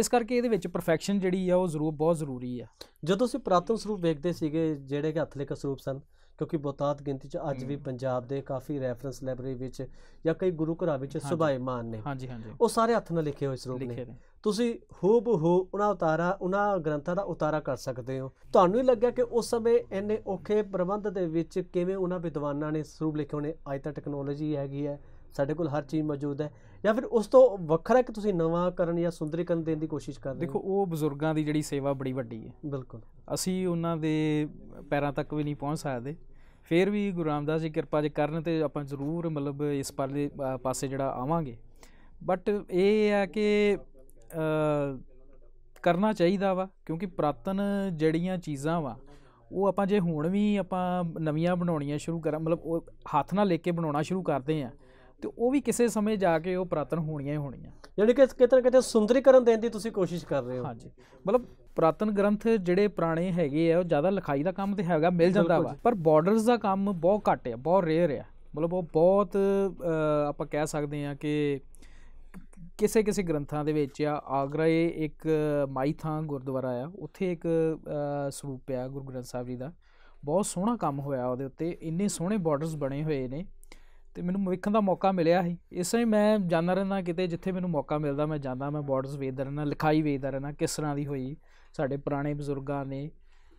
ਇਸ ਕਰਕੇ ਇਹਦੇ ਵਿੱਚ ਪਰਫੈਕਸ਼ਨ ਜਿਹੜੀ ਆ ਉਹ ਜ਼ਰੂਰ ਬਹੁਤ ਜ਼ਰੂਰੀ ਆ ਜਦੋਂ ਅਸੀਂ ਪ੍ਰਾਤਮ ਸਰੂਪ ਵੇਖਦੇ ਸੀਗੇ ਜਿਹੜੇ ਕਿ ਹੱਥ ਲਿਖਤ ਸਰੂਪ ਸਨ ਕਿਉਂਕਿ ਬਹੁਤਾਤ ਗਿਣਤੀ 'ਚ ਅੱਜ ਵੀ ਪੰਜਾਬ ਦੇ ਕਾਫੀ ਰੈਫਰੈਂਸ ਲਾਇਬ੍ਰੇਰੀ ਵਿੱਚ ਜਾਂ ਕਈ ਗੁਰੂ ਘਰਾਂ ਵਿੱਚ ਮਾਨ ਨੇ ਹਾਂਜੀ ਹਾਂਜੀ ਉਹ ਸਾਰੇ ਹੱਥ ਨਾਲ ਲਿਖੇ ਹੋਏ ਸਰੂਪ ਨੇ ਤੁਸੀਂ ਹੂਬ ਹੂ ਉਹਨਾਂ ਉਤਾਰਾ ਉਹਨਾਂ ਗ੍ਰੰਥਾਂ ਦਾ ਉਤਾਰਾ ਕਰ ਸਕਦੇ ਹੋ ਤੁਹਾਨੂੰ ਹੀ ਲੱਗਿਆ ਕਿ ਉਸ ਸਮੇਂ ਇੰਨੇ ਔਖੇ ਪ੍ਰਬੰਧ ਦੇ ਵਿੱਚ ਕਿਵੇਂ ਉਹਨਾਂ ਵਿਦਵਾਨਾਂ ਨੇ ਸਰੂਪ ਲਿਖੇ ਹੋਣੇ ਅੱਜ ਤਾਂ ਟੈਕਨੋਲੋਜੀ ਹੈਗੀ ਹੈ ਸਾਡੇ ਕੋਲ ਹਰ ਚੀਜ਼ ਮੌਜੂਦ ਹੈ ਜਾਂ ਫਿਰ ਉਸ ਤੋਂ ਵੱਖਰਾ ਕਿ ਤੁਸੀਂ ਨਵਾਂ ਕਰਨ ਜਾਂ ਸੁੰਦਰੀਕਰਨ ਦੇਣ ਦੀ ਕੋਸ਼ਿਸ਼ ਕਰਦੇ ਹੋ ਦੇਖੋ ਉਹ ਬਜ਼ੁਰਗਾਂ ਦੀ ਜਿਹੜੀ ਸੇਵਾ ਬੜੀ ਵੱਡੀ ਹੈ ਬਿਲਕੁਲ ਅਸੀਂ ਉਹਨਾਂ ਦੇ ਪੈਰਾਂ ਤੱਕ ਵੀ ਨਹੀਂ ਪਹੁੰਚ ਸਕਦੇ ਫਿਰ ਵੀ ਗੁਰੂ ਰਾਮਦਾਸ ਜੀ ਕਿਰਪਾ ਜੇ ਕਰਨ ਤੇ ਆਪਾਂ ਜ਼ਰੂਰ ਮਤਲਬ ਇਸ ਪਾਲੇ ਪਾਸੇ ਜਿਹੜਾ ਆਵਾਂਗੇ ਬਟ ਇਹ ਆ ਕਿ ਕਰਨਾ ਚਾਹੀਦਾ ਵਾ ਕਿਉਂਕਿ ਪ੍ਰਾਤਨ ਜਿਹੜੀਆਂ ਚੀਜ਼ਾਂ ਵਾ ਉਹ ਆਪਾਂ ਜੇ ਹੁਣ ਵੀ ਆਪਾਂ ਨਵੀਆਂ ਬਣਾਉਣੀਆਂ ਸ਼ੁਰੂ ਕਰਾਂ ਮਤਲਬ ਉਹ ਹੱਥ ਨਾਲ ਲੈ ਕੇ ਬਣਾਉਣਾ ਸ਼ੁਰੂ ਕਰਦੇ ਆ ਤੇ ਉਹ ਵੀ ਕਿਸੇ ਸਮੇਂ ਜਾ ਕੇ ਉਹ ਪ੍ਰਾਤਨ ਹੋਣੀਆਂ ਹੀ ਹੋਣੀਆਂ ਜਿਹੜੇ ਕਿ ਕਿਤੇ ਕਿਤੇ ਸੁੰਦਰੀਕਰਨ ਦੇਣ ਦੀ ਤੁਸੀਂ ਕੋਸ਼ਿਸ਼ ਕਰ ਰਹੇ ਹੋ ਹਾਂਜੀ ਮਤਲਬ ਪ੍ਰਾਤਨ ਗ੍ਰੰਥ ਜਿਹੜੇ ਪੁਰਾਣੇ ਹੈਗੇ ਆ ਉਹ ਜ਼ਿਆਦਾ ਲਿਖਾਈ ਦਾ ਕੰਮ ਤੇ ਹੈਗਾ ਮਿਲ ਜਾਂਦਾ ਵਾ ਪਰ ਬਾਰਡਰਸ ਦਾ ਕੰਮ ਬਹੁਤ ਘੱਟ ਆ ਬਹੁਤ ਰੇਅਰ ਆ ਮਤਲਬ ਉਹ ਬਹੁਤ ਆਪਾਂ ਕਹਿ ਸਕਦੇ ਆ ਕਿ ਕਿਸੇ ਕਿਸੇ ਗ੍ਰੰਥਾਂ ਦੇ ਵਿੱਚ ਆ ਆਗਰਾ ਇੱਕ ਮਾਈਥਾਂ ਗੁਰਦੁਆਰਾ ਆ ਉੱਥੇ ਇੱਕ ਸਰੂਪ ਆ ਗੁਰੂ ਗ੍ਰੰਥ ਸਾਹਿਬ ਜੀ ਦਾ ਬਹੁਤ ਸੋਹਣਾ ਕੰਮ ਹੋਇਆ ਉਹਦੇ ਉੱਤੇ ਇੰਨੇ ਸੋਹਣੇ ਬਾਰਡਰਸ ਬਣੇ ਹੋਏ ਨੇ ਤੇ ਮੈਨੂੰ ਵੇਖਣ ਦਾ ਮੌਕਾ ਮਿਲਿਆ ਸੀ ਇਸੇ ਹੀ ਮੈਂ ਜਾਣਾ ਰਹਿਣਾ ਕਿਤੇ ਜਿੱਥੇ ਮੈਨੂੰ ਮੌਕਾ ਮਿਲਦਾ ਮੈਂ ਜਾਂਦਾ ਮੈਂ ਬਾਰਡਰਸ ਵੇਖਦਾ ਰਹਿਣਾ ਲਿਖਾਈ ਵੇਖਦਾ ਰਹਿਣਾ ਕਿਸ ਤਰ੍ਹਾਂ ਦੀ ਹੋਈ ਸਾਡੇ ਪੁਰਾਣੇ ਬਜ਼ੁਰਗਾਂ ਨੇ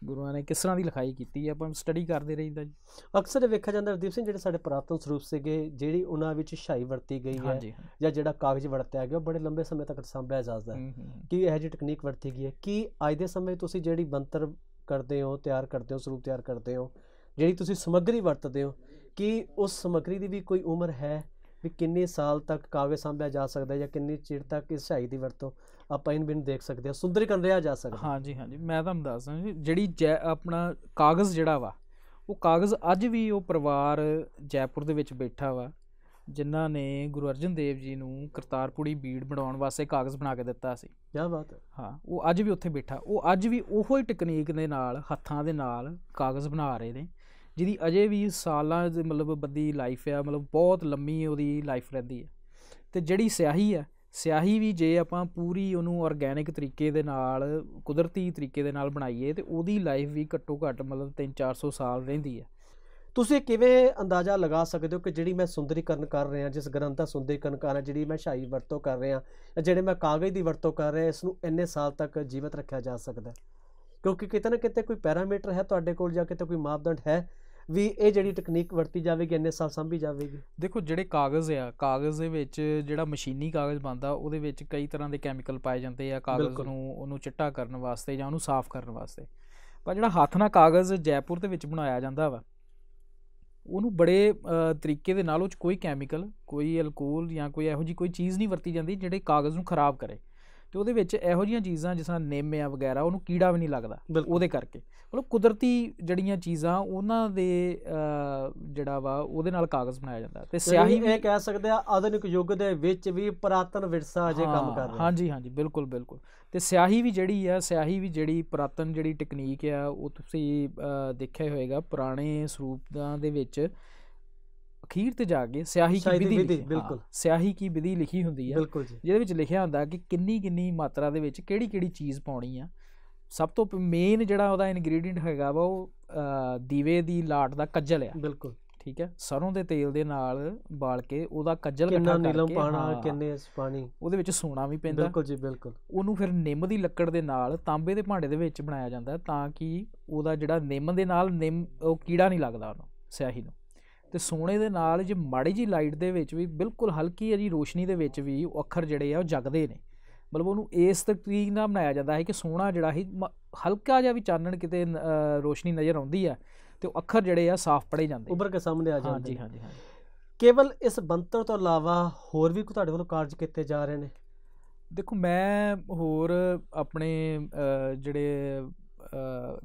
ਗੁਰੂਆਂ ਨੇ ਕਿਸ ਤਰ੍ਹਾਂ ਦੀ ਲਿਖਾਈ ਕੀਤੀ ਹੈ ਆਪਾਂ ਸਟੱਡੀ ਕਰਦੇ ਰਹਿੰਦਾ ਜੀ ਅਕਸਰ ਵੇਖਿਆ ਜਾਂਦਾ ਰਦੀਪ ਸਿੰਘ ਜਿਹੜੇ ਸਾਡੇ ਪ੍ਰਾਤਨ ਸਰੂਪ ਸੀਗੇ ਜਿਹੜੀ ਉਹਨਾਂ ਵਿੱਚ ਛਾਈ ਵਰਤੀ ਗਈ ਹੈ ਜਾਂ ਜਿਹੜਾ ਕਾਗਜ਼ ਵਰਤਿਆ ਗਿਆ ਬੜੇ ਲੰਬੇ ਸਮੇਂ ਤੱਕ ਸਾਂਭਿਆ ਜਾਂਦਾ ਹੈ ਕਿ ਇਹ ਜਿਹੀ ਟੈਕਨੀਕ ਵਰਤੀ ਗਈ ਹੈ ਕਿ ਅੱਜ ਦੇ ਸਮੇਂ ਤੁਸੀਂ ਜਿਹੜੀ ਬੰਤਰ ਕਰਦੇ ਹੋ ਤਿਆਰ ਕਰਦੇ ਹੋ ਸਰੂਪ ਤਿਆਰ ਕਰਦੇ ਹੋ ਜਿਹੜੀ ਤੁਸੀਂ ਸਮੱਗਰੀ ਵਰਤਦੇ ਹੋ ਕਿ ਉਸ ਸਮੱਗਰੀ ਦੀ ਵੀ ਕੋਈ ਉਮਰ ਹੈ ਵੀ ਕਿੰਨੇ ਸਾਲ ਤੱਕ ਕਾਗਜ਼ ਸੰਭਿਆ ਜਾ ਸਕਦਾ ਜਾਂ ਕਿੰਨੀ ਚਿਰ ਤੱਕ ਇਸ ਸ਼ਾਈ ਦੀ ਵਰਤੋਂ ਆਪਾਂ ਇਹਨਾਂ ਬਿਨ ਦੇਖ ਸਕਦੇ ਹਾਂ ਸੁੰਦਰੀਕਰਨ ਰਿਹਾ ਜਾ ਸਕਦਾ ਹਾਂਜੀ ਹਾਂਜੀ ਮੈਂ ਤੁਹਾਨੂੰ ਦੱਸਦਾ ਜੀ ਜਿਹੜੀ ਆਪਣਾ ਕਾਗਜ਼ ਜਿਹੜਾ ਵਾ ਉਹ ਕਾਗਜ਼ ਅੱਜ ਵੀ ਉਹ ਪਰਿਵਾਰ ਜੈਪੁਰ ਦੇ ਵਿੱਚ ਬੈਠਾ ਵਾ ਜਿਨ੍ਹਾਂ ਨੇ ਗੁਰੂ ਅਰਜਨ ਦੇਵ ਜੀ ਨੂੰ ਕਰਤਾਰਪੁਰੀ ਬੀੜ ਬਣਾਉਣ ਵਾਸਤੇ ਕਾਗਜ਼ ਬਣਾ ਕੇ ਦਿੱਤਾ ਸੀ ਕੀ ਬਾਤ ਹੈ ਹਾਂ ਉਹ ਅੱਜ ਵੀ ਉੱਥੇ ਬੈਠਾ ਉਹ ਅੱਜ ਵੀ ਉਹੋ ਹੀ ਟੈਕਨੀਕ ਦੇ ਨਾਲ ਹੱਥਾਂ ਦੇ ਨਾਲ ਕਾਗਜ਼ ਬਣਾ ਰਹੇ ਨੇ ਜਿਹਦੀ ਅਜੇ ਵੀ ਸਾਲਾਂ ਦੇ ਮਤਲਬ ਬੱਦੀ ਲਾਈਫ ਆ ਮਤਲਬ ਬਹੁਤ ਲੰਮੀ ਉਹਦੀ ਲਾਈਫ ਰਹਿੰਦੀ ਹੈ ਤੇ ਜਿਹੜੀ ਸਿਆਹੀ ਆ ਸਿਆਹੀ ਵੀ ਜੇ ਆਪਾਂ ਪੂਰੀ ਉਹਨੂੰ ਆਰਗੈਨਿਕ ਤਰੀਕੇ ਦੇ ਨਾਲ ਕੁਦਰਤੀ ਤਰੀਕੇ ਦੇ ਨਾਲ ਬਣਾਈਏ ਤੇ ਉਹਦੀ ਲਾਈਫ ਵੀ ਘੱਟੋ ਘੱਟ ਮਤਲਬ 3-400 ਸਾਲ ਰਹਿੰਦੀ ਹੈ ਤੁਸੀਂ ਕਿਵੇਂ ਅੰਦਾਜ਼ਾ ਲਗਾ ਸਕਦੇ ਹੋ ਕਿ ਜਿਹੜੀ ਮੈਂ ਸੁੰਦਰੀਕਰਨ ਕਰ ਰਿਹਾ ਜਿਸ ਗ੍ਰੰਥ ਦਾ ਸੁੰਦਰੀਕਰਨ ਕਰ ਰਿਹਾ ਜਿਹੜੀ ਮੈਂ ਸ਼ਾਈ ਵਰਤੋਂ ਕਰ ਰਿਹਾ ਜਿਹੜੇ ਮੈਂ ਕਾਗਜ਼ ਦੀ ਵਰਤੋਂ ਕਰ ਰਿਹਾ ਇਸ ਨੂੰ ਇੰਨੇ ਸਾਲ ਤੱਕ ਜੀਵਤ ਰੱਖਿਆ ਜਾ ਸਕਦਾ ਹੈ ਕਿਉਂਕਿ ਕਿਤੇ ਨਾ ਕਿਤੇ ਕੋਈ ਪੈਰਾਮੀਟਰ ਹੈ ਤੁਹਾਡੇ ਕੋਲ ਜਾਂ ਕਿਤੇ ਕੋਈ ਮਾਪਦੰਡ ਹੈ ਵੀ ਇਹ ਜਿਹੜੀ ਟੈਕਨੀਕ ਵਰਤੀ ਜਾਵੇਗੀ ਇੰਨੇ ਸਾਲ ਸੰਭੀ ਜਾਵੇਗੀ ਦੇਖੋ ਜਿਹੜੇ ਕਾਗਜ਼ ਆ ਕਾਗਜ਼ ਦੇ ਵਿੱਚ ਜਿਹੜਾ ਮਸ਼ੀਨੀ ਕਾਗਜ਼ ਬਣਦਾ ਉਹਦੇ ਵਿੱਚ ਕਈ ਤਰ੍ਹਾਂ ਦੇ ਕੈਮੀਕਲ ਪਾਏ ਜਾਂਦੇ ਆ ਕਾਗਜ਼ ਨੂੰ ਉਹਨੂੰ ਚਿੱਟਾ ਕਰਨ ਵਾਸਤੇ ਜਾਂ ਉਹਨੂੰ ਸਾਫ਼ ਕਰਨ ਵਾਸਤੇ ਪਰ ਜਿਹੜਾ ਹੱਥ ਨਾਲ ਕਾਗਜ਼ ਜੈਪੁਰ ਦੇ ਵਿੱਚ ਬਣਾਇਆ ਜਾਂਦਾ ਵਾ ਉਹਨੂੰ ਬੜੇ ਤਰੀਕੇ ਦੇ ਨਾਲ ਉਹ ਚ ਕੋਈ ਕੈਮੀਕਲ ਕੋਈ ਅਲਕੋਹਲ ਜਾਂ ਕੋਈ ਇਹੋ ਜੀ ਕੋਈ ਚੀਜ਼ ਨਹੀਂ ਵਰਤੀ ਜਾਂਦੀ ਜਿਹੜੇ ਕਾਗਜ਼ ਨੂੰ ਖਰਾਬ ਕਰੇ ਤੇ ਉਹਦੇ ਵਿੱਚ ਇਹੋ ਜੀਆਂ ਚੀਜ਼ਾਂ ਜਿਸਾਂ ਨੇਮੇ ਆ ਵਗੈਰਾ ਉਹਨੂੰ ਕੀੜਾ ਵੀ ਨਹੀਂ ਲੱਗਦਾ ਉਹਦੇ ਕਰਕੇ ਮਤਲਬ ਕੁਦਰਤੀ ਜਿਹੜੀਆਂ ਚੀਜ਼ਾਂ ਉਹਨਾਂ ਦੇ ਜਿਹੜਾ ਵਾ ਉਹਦੇ ਨਾਲ ਕਾਗਜ਼ ਬਣਾਇਆ ਜਾਂਦਾ ਤੇ ਸਿਆਹੀ ਵੀ ਇਹ ਕਹਿ ਸਕਦੇ ਆ ਆਧੁਨਿਕ ਯੁੱਗ ਦੇ ਵਿੱਚ ਵੀ ਪ੍ਰਾਤਨ ਵਿਰਸਾ ਅਜੇ ਕੰਮ ਕਰ ਰਿਹਾ ਹਾਂਜੀ ਹਾਂਜੀ ਬਿਲਕੁਲ ਬਿਲਕੁਲ ਤੇ ਸਿਆਹੀ ਵੀ ਜਿਹੜੀ ਆ ਸਿਆਹੀ ਵੀ ਜਿਹੜੀ ਪ੍ਰਾਤਨ ਜਿਹੜੀ ਟੈਕਨੀਕ ਆ ਉਹ ਤੁਸੀਂ ਦੇਖਿਆ ਹੋਵੇਗਾ ਪੁਰਾਣੇ ਸਰੂਪਾਂ ਦੇ ਵਿੱਚ ਅਖੀਰ ਤੇ ਜਾ ਕੇ ਸਿਆਹੀ ਕੀ ਵਿਧੀ ਬਿਲਕੁਲ ਸਿਆਹੀ ਕੀ ਵਿਧੀ ਲਿਖੀ ਹੁੰਦੀ ਹੈ ਜਿਹਦੇ ਵਿੱਚ ਲਿਖਿਆ ਹੁੰਦਾ ਕਿ ਕਿੰਨੀ ਕਿੰਨੀ ਮਾਤਰਾ ਦੇ ਵਿੱਚ ਕਿਹੜੀ ਕਿਹੜੀ ਚੀਜ਼ ਪਾਉਣੀ ਆ ਸਭ ਤੋਂ ਮੇਨ ਜਿਹੜਾ ਉਹਦਾ ਇਨਗਰੀਡੀਐਂਟ ਹੈਗਾ ਵਾ ਉਹ ਦੀਵੇ ਦੀ ਲਾਟ ਦਾ ਕੱਜਲ ਆ ਬਿਲਕੁਲ ਠੀਕ ਹੈ ਸਰੋਂ ਦੇ ਤੇਲ ਦੇ ਨਾਲ ਬਾਲ ਕੇ ਉਹਦਾ ਕੱਜਲ ਇਕੱਠਾ ਕਰਕੇ ਕਿੰਨਾ ਨੀਲਮ ਪਾਣਾ ਕਿੰਨੇ ਇਸ ਪਾਣੀ ਉਹਦੇ ਵਿੱਚ ਸੋਨਾ ਵੀ ਪੈਂਦਾ ਬਿਲਕੁਲ ਜੀ ਬਿਲਕੁਲ ਉਹਨੂੰ ਫਿਰ ਨਿੰਮ ਦੀ ਲੱਕੜ ਦੇ ਨਾਲ ਤਾਂਬੇ ਦੇ ਭਾਂਡੇ ਦੇ ਵਿੱਚ ਬਣਾਇਆ ਜਾਂਦਾ ਤਾਂ ਕਿ ਉਹਦਾ ਜਿਹੜਾ ਨਿੰਮ ਦੇ ਨਾਲ ਨਿੰਮ ਉਹ ਕੀੜਾ ਨਹੀਂ ਲੱਗਦਾ ਉਹਨੂੰ ਸਿਆਹੀ ਨੂੰ ਤੇ ਸੋਨੇ ਦੇ ਨਾਲ ਜੇ ਮਾੜੀ ਜੀ ਲਾਈਟ ਦੇ ਵਿੱਚ ਵੀ ਬਿਲਕੁਲ ਹਲਕੀ ਜੀ ਰੋਸ਼ਨੀ ਦੇ ਵਿੱਚ ਵੀ ਉਹ ਅੱਖਰ ਜਿਹੜੇ ਆ ਉਹ ਜਗਦੇ ਨੇ ਮਤਲਬ ਉਹਨੂੰ ਇਸ ਤਰੀਕ ਨਾਲ ਬਣਾਇਆ ਜਾਂਦਾ ਹੈ ਕਿ ਸੋਨਾ ਜਿਹੜਾ ਹੀ ਹਲਕਾ ਜਿਹਾ ਵੀ ਚਾਨਣ ਕਿਤੇ ਰੋਸ਼ਨੀ ਨਜ਼ਰ ਆਉਂਦੀ ਆ ਤੇ ਉਹ ਅੱਖਰ ਜਿਹੜੇ ਆ ਸਾਫ਼ ਪੜੇ ਜਾਂਦੇ ਉੱਭਰ ਕੇ ਸਾਹਮਣੇ ਆ ਜਾਂਦੇ ਹਾਂਜੀ ਹਾਂਜੀ ਹਾਂਜੀ ਕੇਵਲ ਇਸ ਬੰਤਰ ਤੋਂ ਇਲਾਵਾ ਹੋਰ ਵੀ ਕੋ ਤੁਹਾਡੇ ਵੱਲੋਂ ਕਾਰਜ ਕੀਤੇ ਜਾ ਰਹੇ ਨੇ ਦੇਖੋ ਮੈਂ ਹੋਰ ਆਪਣੇ ਜਿਹੜੇ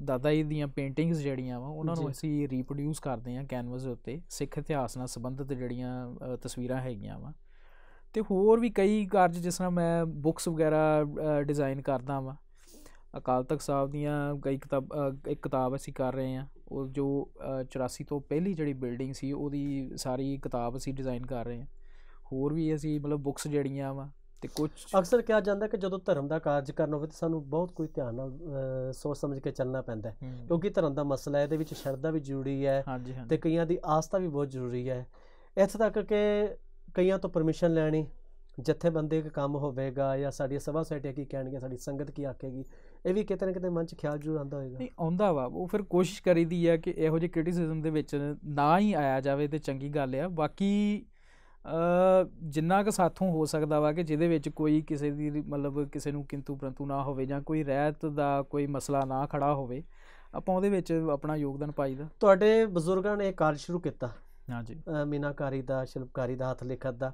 ਦਾਦਾ ਜੀ ਦੀਆਂ ਪੇਂਟਿੰਗਸ ਜਿਹੜੀਆਂ ਵਾ ਉਹਨਾਂ ਨੂੰ ਅਸੀਂ ਰੀਪਰੋਡਿਊਸ ਕਰਦੇ ਹਾਂ ਕੈਨਵਸ ਦੇ ਉੱਤੇ ਸਿੱਖ ਇਤਿਹਾਸ ਨਾਲ ਸੰਬੰਧਿਤ ਜਿਹੜੀਆਂ ਤਸਵੀਰਾਂ ਹੈਗੀਆਂ ਵਾ ਤੇ ਹੋਰ ਵੀ ਕਈ ਕਾਰਜ ਜਿਸ ਤਰ੍ਹਾਂ ਮੈਂ ਬੁੱਕਸ ਵਗੈਰਾ ਡਿਜ਼ਾਈਨ ਕਰਦਾ ਵਾਂ ਅਕਾਲ ਤਖਤ ਸਾਹਿਬ ਦੀਆਂ ਕਈ ਕਿਤਾਬ ਇੱਕ ਕਿਤਾਬ ਅਸੀਂ ਕਰ ਰਹੇ ਹਾਂ ਉਹ ਜੋ 84 ਤੋਂ ਪਹਿਲੀ ਜਿਹੜੀ ਬਿਲਡਿੰਗ ਸੀ ਉਹਦੀ ਸਾਰੀ ਕਿਤਾਬ ਅਸੀਂ ਡਿਜ਼ਾਈਨ ਕਰ ਰਹੇ ਹਾਂ ਹੋਰ ਵੀ ਅਸੀਂ ਮਤਲਬ ਬੁੱਕਸ ਜਿਹੜੀਆਂ ਵਾ ਤੇ ਕੁਝ ਅਕਸਰ ਕਿਹਾ ਜਾਂਦਾ ਕਿ ਜਦੋਂ ਧਰਮ ਦਾ ਕਾਰਜ ਕਰਨ ਹੋਵੇ ਤਾਂ ਸਾਨੂੰ ਬਹੁਤ ਕੋਈ ਧਿਆਨ ਨਾਲ ਸੋਚ ਸਮਝ ਕੇ ਚੱਲਣਾ ਪੈਂਦਾ ਹੈ ਕਿਉਂਕਿ ਧਰਮ ਦਾ ਮਸਲਾ ਇਹਦੇ ਵਿੱਚ ਸ਼ਰਧਾ ਵੀ ਜ਼ਰੂਰੀ ਹੈ ਤੇ ਕਈਆਂ ਦੀ ਆਸਥਾ ਵੀ ਬਹੁਤ ਜ਼ਰੂਰੀ ਹੈ ਇੱਥੇ ਤੱਕ ਕਿ ਕਈਆਂ ਤੋਂ ਪਰਮਿਸ਼ਨ ਲੈਣੀ ਜਿੱਥੇ ਬੰਦੇ ਦਾ ਕੰਮ ਹੋਵੇਗਾ ਜਾਂ ਸਾਡੀ ਸਭਾ ਸੋਸਾਇਟੀ ਕੀ ਕਹਿਣਗੇ ਸਾਡੀ ਸੰਗਤ ਕੀ ਆਖੇਗੀ ਇਹ ਵੀ ਕਿਤੇ ਨਾ ਕਿਤੇ ਮਨ 'ਚ ਖਿਆਲ ਜ਼ਰੂਰ ਆਉਂਦਾ ਹੋਵੇਗਾ ਨਹੀਂ ਆਉਂਦਾ ਵਾ ਉਹ ਫਿਰ ਕੋਸ਼ਿਸ਼ ਕਰੀਦੀ ਆ ਕਿ ਇਹੋ ਜਿਹੇ ਕ੍ਰਿਟਿਸਿਜ਼ਮ ਦੇ ਵਿੱਚ ਨਾ ਹੀ ਆਇਆ ਜਾਵੇ ਤੇ ਚੰਗੀ ਗੱਲ ਆ ਬਾਕੀ ਜਿੰਨਾ ਕਿ ਸਾਥੋਂ ਹੋ ਸਕਦਾ ਵਾ ਕਿ ਜਿਹਦੇ ਵਿੱਚ ਕੋਈ ਕਿਸੇ ਦੀ ਮਤਲਬ ਕਿਸੇ ਨੂੰ ਕਿੰਤੂ ਪ੍ਰੰਤੂ ਨਾ ਹੋਵੇ ਜਾਂ ਕੋਈ ਰਹਿਤ ਦਾ ਕੋਈ ਮਸਲਾ ਨਾ ਖੜਾ ਹੋਵੇ ਆਪਾਂ ਉਹਦੇ ਵਿੱਚ ਆਪਣਾ ਯੋਗਦਾਨ ਪਾਈਦਾ ਤੁਹਾਡੇ ਬਜ਼ੁਰਗਾਂ ਨੇ ਇਹ ਕਾਰਜ ਸ਼ੁਰੂ ਕੀਤਾ ਹਾਂਜੀ ਮੀਨਾਕਾਰੀ ਦਾ ਸ਼ਿਲਪਕਾਰੀ ਦਾ ਹੱਥ ਲਿਖਤ ਦਾ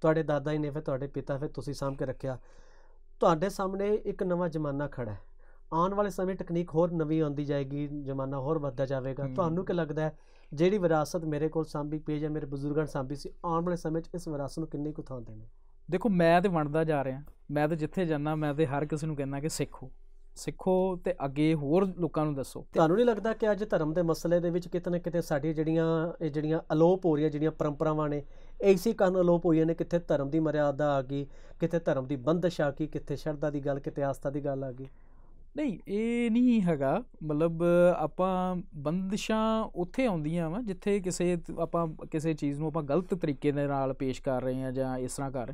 ਤੁਹਾਡੇ ਦਾਦਾ ਜੀ ਨੇ ਫਿਰ ਤੁਹਾਡੇ ਪਿਤਾ ਫਿਰ ਤੁਸੀਂ ਸਾਂਭ ਕੇ ਰੱਖਿਆ ਤੁਹਾਡੇ ਸਾਹਮਣੇ ਇੱਕ ਨਵਾਂ ਜ਼ਮਾਨਾ ਖੜਾ ਹੈ ਆਉਣ ਵਾਲੇ ਸਮੇਂ ਟੈਕਨੀਕ ਹੋਰ ਨਵੀਂ ਆਉਂਦੀ ਜਾਏਗੀ ਜ਼ਮਾਨਾ ਹੋਰ ਵੱਧਦਾ ਜਾਵੇਗਾ ਤੁਹਾਨੂੰ ਕੀ ਲੱਗਦਾ ਹੈ ਜਿਹੜੀ ਵਿਰਾਸਤ ਮੇਰੇ ਕੋਲ ਸਾਂਭੀ ਪਈ ਜਾਂ ਮੇਰੇ ਬਜ਼ੁਰਗਾਂ ਸਾਂਭੀ ਸੀ ਆਉਣ ਵਾਲੇ ਸਮੇਂ 'ਚ ਇਸ ਵਿਰਾਸਤ ਨੂੰ ਕਿੰਨੇ ਕੁ ਥਾਂ ਨੇ ਦੇਖੋ ਮੈਂ ਤੇ ਵੰਡਦਾ ਜਾ ਰਿਹਾ ਮੈਂ ਤੇ ਜਿੱਥੇ ਜਾਣਾ ਮੈਂ ਤੇ ਹਰ ਕਿਸੇ ਨੂੰ ਕਹਿੰਦਾ ਕਿ ਸਿੱਖੋ ਸਿੱਖੋ ਤੇ ਅੱਗੇ ਹੋਰ ਲੋਕਾਂ ਨੂੰ ਦੱਸੋ ਤੁਹਾਨੂੰ ਨਹੀਂ ਲੱਗਦਾ ਕਿ ਅੱਜ ਧਰਮ ਦੇ ਮਸਲੇ ਦੇ ਵਿੱਚ ਕਿਤੇ ਨਾ ਕਿਤੇ ਸਾਡੀਆਂ ਜਿਹੜੀਆਂ ਇਹ ਜਿਹੜੀਆਂ ਅਲੋਪ ਹੋ ਰਹੀਆਂ ਜਿਹੜੀਆਂ ਪਰੰਪਰਾਵਾਂ ਨੇ ਐਸੀ ਕਾਰਨ ਅਲੋਪ ਹੋਈਆਂ ਨੇ ਕਿੱਥੇ ਧਰਮ ਦੀ ਮਰਿਆਦਾ ਆ ਗਈ ਕਿੱਥੇ ਧਰਮ ਦੀ ਬੰਦਸ਼ ਆ ਗਈ ਕਿੱਥੇ ਸ਼ਰਧਾ ਦੀ ਗੱਲ ਕਿਤੇ ਆਸਥਾ ਦੀ ਗੱਲ ਆ ਗਈ ਨਹੀਂ ਇਹ ਨਹੀਂ ਹੈਗਾ ਮਤਲਬ ਆਪਾਂ ਬੰਦਸ਼ਾਂ ਉੱਥੇ ਆਉਂਦੀਆਂ ਵਾ ਜਿੱਥੇ ਕਿਸੇ ਆਪਾਂ ਕਿਸੇ ਚੀਜ਼ ਨੂੰ ਆਪਾਂ ਗਲਤ ਤਰੀਕੇ ਦੇ ਨਾਲ ਪੇਸ਼ ਕਰ ਰਹੇ ਆ ਜਾਂ ਇਸ ਤਰ੍ਹਾਂ ਕਰ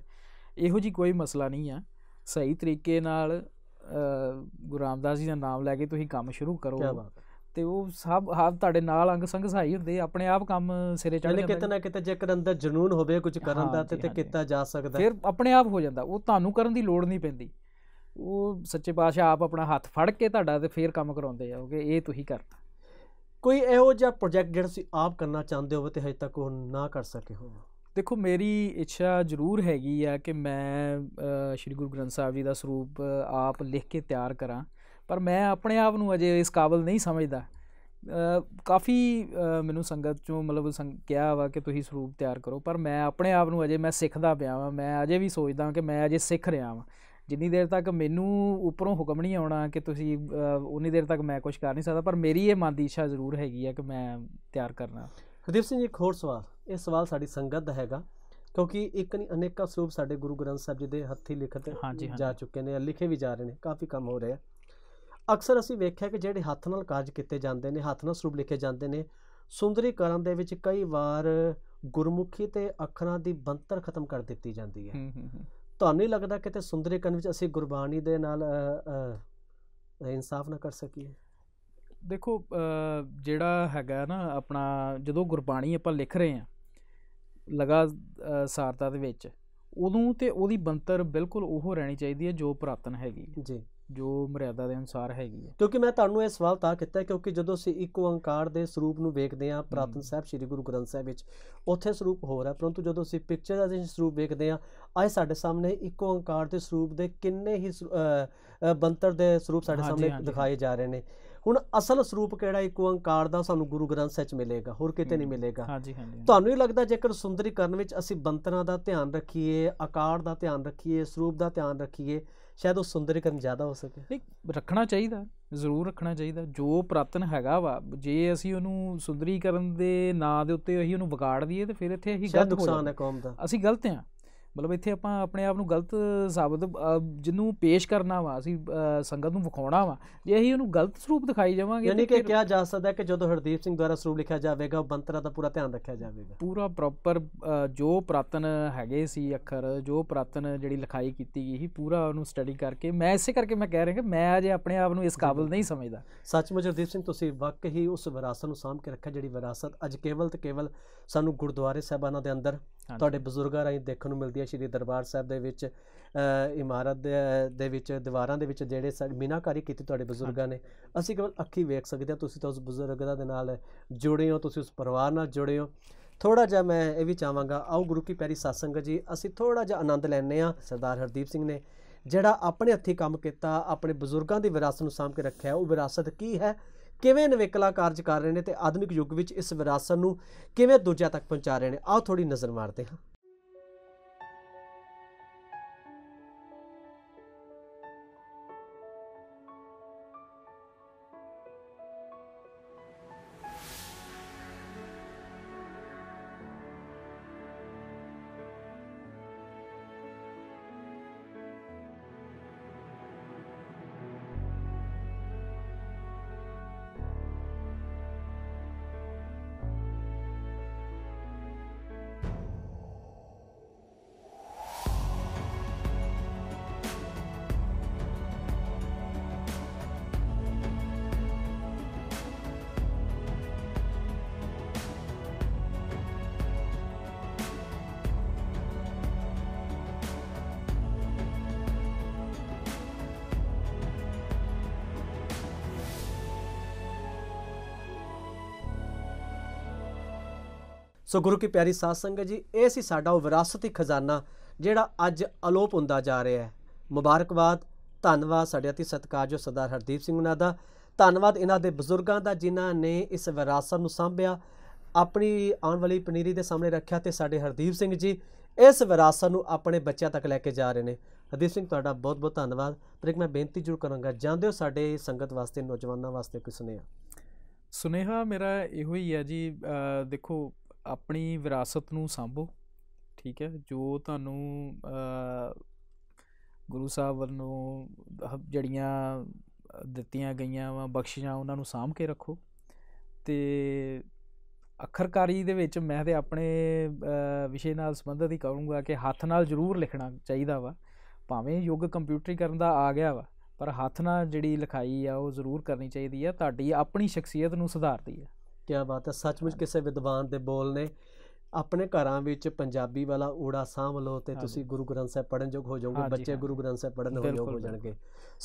ਇਹੋ ਜੀ ਕੋਈ ਮਸਲਾ ਨਹੀਂ ਆ ਸਹੀ ਤਰੀਕੇ ਨਾਲ ਗੁਰਾਮਦਾਸ ਜੀ ਦਾ ਨਾਮ ਲੈ ਕੇ ਤੁਸੀਂ ਕੰਮ ਸ਼ੁਰੂ ਕਰੋ ਤੇ ਉਹ ਸਭ ਹਾਲ ਤੁਹਾਡੇ ਨਾਲ ਅੰਗ ਸੰਗ ਸਹਾਈ ਹੁੰਦੇ ਆਪਣੇ ਆਪ ਕੰਮ ਸਿਰੇ ਚੜ ਜਾਂਦਾ ਕਿਤੇ ਨਾ ਕਿਤੇ ਜੇਕਰ ਅੰਦਰ ਜਨੂਨ ਹੋਵੇ ਕੁਝ ਕਰਨ ਦਾ ਤੇ ਤੇ ਕੀਤਾ ਜਾ ਸਕਦਾ ਫਿਰ ਆਪਣੇ ਆਪ ਹੋ ਜਾਂਦਾ ਉਹ ਤੁਹਾਨੂੰ ਕਰਨ ਦੀ ਲੋੜ ਨਹੀਂ ਪੈਂਦੀ ਉਹ ਸੱਚੇ ਪਾਤਸ਼ਾਹ ਆਪ ਆਪਣਾ ਹੱਥ ਫੜ ਕੇ ਤੁਹਾਡਾ ਤੇ ਫੇਰ ਕੰਮ ਕਰਾਉਂਦੇ ਆ ਓਕੇ ਇਹ ਤੁਸੀਂ ਕਰਤਾ ਕੋਈ ਇਹੋ ਜਿਹਾ ਪ੍ਰੋਜੈਕਟ ਜਿਹੜਾ ਤੁਸੀਂ ਆਪ ਕਰਨਾ ਚਾਹੁੰਦੇ ਹੋ ਤੇ ਹਜੇ ਤੱਕ ਉਹ ਨਾ ਕਰ ਸਕੇ ਹੋ ਦੇਖੋ ਮੇਰੀ ਇੱਛਾ ਜ਼ਰੂਰ ਹੈਗੀ ਆ ਕਿ ਮੈਂ ਸ੍ਰੀ ਗੁਰੂ ਗ੍ਰੰਥ ਸਾਹਿਬ ਜੀ ਦਾ ਸਰੂਪ ਆਪ ਲਿਖ ਕੇ ਤਿਆਰ ਕਰਾਂ ਪਰ ਮੈਂ ਆਪਣੇ ਆਪ ਨੂੰ ਅਜੇ ਇਸ ਕਾਬਲ ਨਹੀਂ ਸਮਝਦਾ ਕਾਫੀ ਮੈਨੂੰ ਸੰਗਤ ਚੋਂ ਮਤਲਬ ਕਿਹਾ ਵਾ ਕਿ ਤੁਸੀਂ ਸਰੂਪ ਤਿਆਰ ਕਰੋ ਪਰ ਮੈਂ ਆਪਣੇ ਆਪ ਨੂੰ ਅਜੇ ਮੈਂ ਸਿੱਖਦਾ ਪਿਆ ਵਾਂ ਮੈਂ ਅਜੇ ਵੀ ਸੋਚਦਾ ਕਿ ਮੈਂ ਅਜੇ ਸਿੱਖ ਰਿਹਾ ਵਾਂ ਜਿੰਨੀ ਦੇਰ ਤੱਕ ਮੈਨੂੰ ਉੱਪਰੋਂ ਹੁਕਮ ਨਹੀਂ ਆਉਣਾ ਕਿ ਤੁਸੀਂ ਉਨੀ ਦੇਰ ਤੱਕ ਮੈਂ ਕੁਝ ਕਰ ਨਹੀਂ ਸਕਦਾ ਪਰ ਮੇਰੀ ਇਹ ਮਨ ਦੀ ਇੱਛਾ ਜ਼ਰੂਰ ਹੈਗੀ ਹੈ ਕਿ ਮੈਂ ਤਿਆਰ ਕਰਨਾ ਹਰਦੀਪ ਸਿੰਘ ਜੀ ਇੱਕ ਹੋਰ ਸਵਾਲ ਇਹ ਸਵਾਲ ਸਾਡੀ ਸੰਗਤ ਦਾ ਹੈਗਾ ਕਿਉਂਕਿ ਇੱਕ ਨਹੀਂ ਅਨੇਕਾਂ ਸਰੂਪ ਸਾਡੇ ਗੁਰੂ ਗ੍ਰੰਥ ਸਾਹਿਬ ਜੀ ਦੇ ਹੱਥੀ ਲਿਖਤ ਜਾ ਚੁੱਕੇ ਨੇ ਲਿਖੇ ਵੀ ਜਾ ਰਹੇ ਨੇ ਕਾਫੀ ਕੰਮ ਹੋ ਰਿਹਾ ਅਕਸਰ ਅਸੀਂ ਵੇਖਿਆ ਕਿ ਜਿਹੜੇ ਹੱਥ ਨਾਲ ਕਾਰਜ ਕੀਤੇ ਜਾਂਦੇ ਨੇ ਹੱਥ ਨਾਲ ਸਰੂਪ ਲਿਖੇ ਜਾਂਦੇ ਨੇ ਸੁੰਦਰੀਕਰਨ ਦੇ ਵਿੱਚ ਕਈ ਵਾਰ ਗੁਰਮੁਖੀ ਤੇ ਅੱਖਰਾਂ ਦੀ ਬੰਤਰ ਖਤਮ ਕਰ ਦਿੱਤੀ ਜਾਂਦੀ ਹੈ ਤੁਹਾਨੂੰ ਨਹੀਂ ਲੱਗਦਾ ਕਿਤੇ ਕੰਨ ਵਿੱਚ ਅਸੀਂ ਗੁਰਬਾਣੀ ਦੇ ਨਾਲ ਇਨਸਾਫ ਨਾ ਕਰ ਸਕੀਏ ਦੇਖੋ ਜਿਹੜਾ ਹੈਗਾ ਨਾ ਆਪਣਾ ਜਦੋਂ ਗੁਰਬਾਣੀ ਆਪਾਂ ਲਿਖ ਰਹੇ ਆ ਲਗਾ ਸਾਰਤਾ ਦੇ ਵਿੱਚ ਉਦੋਂ ਤੇ ਉਹਦੀ ਬੰਤਰ ਬਿਲਕੁਲ ਉਹ ਰਹਿਣੀ ਚਾਹੀਦੀ ਹੈ ਜੋ ਪ੍ਰਾਤਨ ਹੈਗੀ ਜੀ ਜੋ ਮਰਿਆਦਾ ਦੇ ਅਨੁਸਾਰ ਹੈਗੀ ਹੈ ਕਿਉਂਕਿ ਮੈਂ ਤੁਹਾਨੂੰ ਇਹ ਸਵਾਲ ਤਾਂ ਕੀਤਾ ਕਿਉਂਕਿ ਜਦੋਂ ਅਸੀਂ ਇੱਕ ਓੰਕਾਰ ਦੇ ਸਰੂਪ ਨੂੰ ਵੇਖਦੇ ਹਾਂ ਪ੍ਰਾਤਨ ਸਾਹਿਬ ਸ੍ਰੀ ਗੁਰੂ ਗ੍ਰੰਥ ਸਾਹਿਬ ਵਿੱਚ ਉੱਥੇ ਸਰੂਪ ਹੋਰ ਹੈ ਪਰੰਤੂ ਜਦੋਂ ਅਸੀਂ ਪਿਕਚਰ ਦੇ ਸਰੂਪ ਵੇਖਦੇ ਹਾਂ ਆਏ ਸਾਡੇ ਸਾਹਮਣੇ ਇੱਕ ਓੰਕਾਰ ਦੇ ਸਰੂਪ ਦੇ ਕਿੰਨੇ ਹੀ ਬੰਤਰ ਦੇ ਸਰੂਪ ਸਾਡੇ ਸਾਹਮਣੇ ਦਿਖਾਏ ਜਾ ਰਹੇ ਨੇ ਹੁਣ ਅਸਲ ਸਰੂਪ ਕਿਹੜਾ ਇੱਕ ਓੰਕਾਰ ਦਾ ਸਾਨੂੰ ਗੁਰੂ ਗ੍ਰੰਥ ਸਾਹਿਬ ਮਿਲੇਗਾ ਹੋਰ ਕਿਤੇ ਨਹੀਂ ਮਿਲੇਗਾ ਹਾਂਜੀ ਹਾਂਜੀ ਤੁਹਾਨੂੰ ਇਹ ਲੱਗਦਾ ਜੇਕਰ ਸੁੰਦਰੀਕਰਨ ਵਿੱਚ ਅਸੀਂ ਬੰਤਰਾਂ ਦਾ ਧਿਆਨ ਰੱਖੀਏ ਆਕਾਰ ਦਾ ਧਿਆਨ ਰੱਖੀਏ ਸਰੂਪ ਦਾ ਧਿਆਨ ਰੱਖੀਏ ਸ਼ਾਇਦ ਉਹ ਸੁੰਦਰੀਕਰਨ ਜ਼ਿਆਦਾ ਹੋ ਸਕੇ ਨਹੀਂ ਰੱਖਣਾ ਚਾਹੀਦਾ ਜ਼ਰੂਰ ਰੱਖਣਾ ਚਾਹੀਦਾ ਜੋ ਪ੍ਰਾਤਨ ਹੈਗਾ ਵਾ ਜੇ ਅਸੀਂ ਉਹਨੂੰ ਸੁੰਦਰੀਕਰਨ ਦੇ ਨਾਂ ਦੇ ਉੱਤੇ ਅਸੀਂ ਉਹਨੂੰ ਵਿਗਾੜ ਦਈਏ ਤੇ ਫਿਰ ਇੱਥੇ ਅਸੀਂ ਗਲਤ ਹੋ ਜਾਂਦੇ ਨੁਕਸਾਨ ਕੌਮ ਦਾ ਅਸੀਂ ਗਲਤ ਆ ਮਤਲਬ ਇੱਥੇ ਆਪਾਂ ਆਪਣੇ ਆਪ ਨੂੰ ਗਲਤ ਸਾਬਤ ਜਿਹਨੂੰ ਪੇਸ਼ ਕਰਨਾ ਵਾ ਅਸੀਂ ਸੰਗਤ ਨੂੰ ਵਿਖਾਉਣਾ ਵਾ ਜੇ ਅਸੀਂ ਉਹਨੂੰ ਗਲਤ ਸਰੂਪ ਦਿਖਾਈ ਜਾਵਾਂਗੇ ਯਾਨੀ ਕਿ ਕਿਹਾ ਜਾ ਸਕਦਾ ਕਿ ਜਦੋਂ ਹਰਦੀਪ ਸਿੰਘ ਦੁਆਰਾ ਸਰੂਪ ਲਿਖਿਆ ਜਾਵੇਗਾ ਉਹ ਬੰਤਰਾ ਦਾ ਪੂਰਾ ਧਿਆਨ ਰੱਖਿਆ ਜਾਵੇਗਾ ਪੂਰਾ ਪ੍ਰੋਪਰ ਜੋ ਪ੍ਰਾਤਨ ਹੈਗੇ ਸੀ ਅੱਖਰ ਜੋ ਪ੍ਰਾਤਨ ਜਿਹੜੀ ਲਿਖਾਈ ਕੀਤੀ ਗਈ ਸੀ ਪੂਰਾ ਉਹਨੂੰ ਸਟੱਡੀ ਕਰਕੇ ਮੈਂ ਇਸੇ ਕਰਕੇ ਮੈਂ ਕਹਿ ਰਿਹਾ ਕਿ ਮੈਂ ਅਜੇ ਆਪਣੇ ਆਪ ਨੂੰ ਇਸ ਕਾਬਿਲ ਨਹੀਂ ਸਮਝਦਾ ਸੱਚਮੁੱਚ ਹਰਦੀਪ ਸਿੰਘ ਤੁਸੀਂ ਵਕ ਹੀ ਉਸ ਵਿਰਾਸਤ ਨੂੰ ਸਾਂਭ ਕੇ ਰੱਖਿਆ ਜਿਹੜੀ ਵਿਰਾਸਤ ਅੱਜ ਕੇਵਲ ਤੇ ਕੇਵਲ ਸਾਨੂੰ ਗੁਰਦੁਆਰੇ ਸਾਹਿਬਾਨਾਂ ਦੇ ਅੰਦਰ ਤੁਹਾਡੇ ਬਜ਼ੁਰਗਾਂ ਰਾਹੀਂ ਦੇਖਣ ਨੂੰ ਮਿਲਦੀ ਹੈ ਸ਼੍ਰੀ ਦਰਬਾਰ ਸਾਹਿਬ ਦੇ ਵਿੱਚ ਇਮਾਰਤ ਦੇ ਵਿੱਚ ਦੀਵਾਰਾਂ ਦੇ ਵਿੱਚ ਜਿਹੜੇ ਮਿਨਾਕਾਰੀ ਕੀਤੀ ਤੁਹਾਡੇ ਬਜ਼ੁਰਗਾਂ ਨੇ ਅਸੀਂ ਕੇਵਲ ਅੱਖੀ ਵੇਖ ਸਕਦੇ ਹਾਂ ਤੁਸੀਂ ਤਾਂ ਉਸ ਬਜ਼ੁਰਗ ਦਾ ਦੇ ਨਾਲ ਜੁੜੇ ਹੋ ਤੁਸੀਂ ਉਸ ਪਰਿਵਾਰ ਨਾਲ ਜੁੜੇ ਹੋ ਥੋੜਾ ਜਿਹਾ ਮੈਂ ਇਹ ਵੀ ਚਾਹਾਂਗਾ ਆਓ ਗੁਰੂ ਕੀ ਪਿਆਰੀ ਸਾਸੰਗਤ ਜੀ ਅਸੀਂ ਥੋੜਾ ਜਿਹਾ ਆਨੰਦ ਲੈਣੇ ਆ ਸਰਦਾਰ ਹਰਦੀਪ ਸਿੰਘ ਨੇ ਜਿਹੜਾ ਆਪਣੇ ਹੱਥੀ ਕੰਮ ਕੀਤਾ ਆਪਣੇ ਬਜ਼ੁਰਗਾਂ ਦੀ ਵਿਰਾਸਤ ਨੂੰ ਸਾਂਭ ਕੇ ਰੱਖਿਆ ਉਹ ਵਿਰਾਸਤ ਕੀ ਹੈ ਕਿਵੇਂ ਨਵੇਕਲਾ ਕਾਰਜ ਕਰ ਰਹੇ ਨੇ ਤੇ ਆਧੁਨਿਕ ਯੁੱਗ ਵਿੱਚ ਇਸ ਵਿਰਾਸਤ ਨੂੰ ਕਿਵੇਂ ਦੂਜਿਆਂ ਤੱਕ ਪਹੁੰਚਾ ਰਹੇ ਨੇ ਆਓ ਥੋੜੀ ਨਜ਼ਰ ਮਾਰਦੇ ਹਾਂ ਸੋ ਗੁਰੂ ਕੀ ਪਿਆਰੀ ਸਾਧ ਸੰਗਤ ਜੀ ਇਹ ਸੀ ਸਾਡਾ ਉਹ ਵਿਰਾਸਤੀ ਖਜ਼ਾਨਾ ਜਿਹੜਾ ਅੱਜ ਅਲੋਪ ਹੁੰਦਾ ਜਾ ਰਿਹਾ ਹੈ ਮੁਬਾਰਕਬਾਦ ਧੰਨਵਾਦ ਸਾਡੇ ਅਤੀ ਸਤਿਕਾਰਯੋਗ ਸਰਦਾਰ ਹਰਦੀਪ ਸਿੰਘ ਉਹਨਾਂ ਦਾ ਧੰਨਵਾਦ ਇਹਨਾਂ ਦੇ ਬਜ਼ੁਰਗਾਂ ਦਾ ਜਿਨ੍ਹਾਂ ਨੇ ਇਸ ਵਿਰਾਸਤ ਨੂੰ ਸੰਭਿਆ ਆਪਣੀ ਆਉਣ ਵਾਲੀ ਪਨੀਰੀ ਦੇ ਸਾਹਮਣੇ ਰੱਖਿਆ ਤੇ ਸਾਡੇ ਹਰਦੀਪ ਸਿੰਘ ਜੀ ਇਸ ਵਿਰਾਸਤ ਨੂੰ ਆਪਣੇ ਬੱਚਿਆਂ ਤੱਕ ਲੈ ਕੇ ਜਾ ਰਹੇ ਨੇ ਹਰਦੀਪ ਸਿੰਘ ਤੁਹਾਡਾ ਬਹੁਤ-ਬਹੁਤ ਧੰਨਵਾਦ ਪਰ ਇੱਕ ਮੈਂ ਬੇਨਤੀ ਜੁਰ ਕਰਾਂਗਾ ਜਾਂਦੇ ਹੋ ਸਾਡੇ ਸੰਗਤ ਵਾਸਤੇ ਨੌਜਵਾਨਾਂ ਵਾਸਤੇ ਕੋਈ ਸੁਨੇਹਾ ਸੁਨੇਹਾ ਮੇਰਾ ਇਹੋ ਹੀ ਹੈ ਜੀ ਦੇਖੋ ਆਪਣੀ ਵਿਰਾਸਤ ਨੂੰ ਸੰਭੋ ਠੀਕ ਹੈ ਜੋ ਤੁਹਾਨੂੰ ਗੁਰੂ ਸਾਹਿਬ ਵੱਲੋਂ ਜੜੀਆਂ ਦਿੱਤੀਆਂ ਗਈਆਂ ਵਾ ਬਖਸ਼ਿਸ਼ਾਂ ਉਹਨਾਂ ਨੂੰ ਸਾਂਭ ਕੇ ਰੱਖੋ ਤੇ ਅਖਰਕਾਰੀ ਦੇ ਵਿੱਚ ਮੈਂ ਤੇ ਆਪਣੇ ਵਿਸ਼ੇ ਨਾਲ ਸੰਬੰਧਿਤ ਹੀ ਕਹੂੰਗਾ ਕਿ ਹੱਥ ਨਾਲ ਜ਼ਰੂਰ ਲਿਖਣਾ ਚਾਹੀਦਾ ਵਾ ਭਾਵੇਂ ਯੁੱਗ ਕੰਪਿਊਟਰੀਕਰਨ ਦਾ ਆ ਗਿਆ ਵਾ ਪਰ ਹੱਥ ਨਾਲ ਜਿਹੜੀ ਲਿਖਾਈ ਆ ਉਹ ਜ਼ਰੂਰ ਕਰਨੀ ਚਾਹੀਦੀ ਆ ਤੁਹਾਡੀ ਆਪਣੀ ਸ਼ਖਸੀਅਤ ਨੂੰ ਸੁਧਾਰਦੀ ਆ ਕਿਆ ਬਾਤ ਹੈ ਸੱਚਮੁੱਚ ਕਿਸੇ ਵਿਦਵਾਨ ਦੇ ਬੋਲ ਨੇ ਆਪਣੇ ਘਰਾਂ ਵਿੱਚ ਪੰਜਾਬੀ ਵਾਲਾ ਊੜਾ ਸਾਂਭ ਲਓ ਤੇ ਤੁਸੀਂ ਗੁਰੂ ਗ੍ਰੰਥ ਸਾਹਿਬ ਪੜਨ ਯੋਗ ਹੋ ਜਾਓਗੇ ਬੱਚੇ ਗੁਰੂ ਗ੍ਰੰਥ ਸਾਹਿਬ ਪੜਨ ਹੋ ਯੋਗ ਹੋ ਜਾਣਗੇ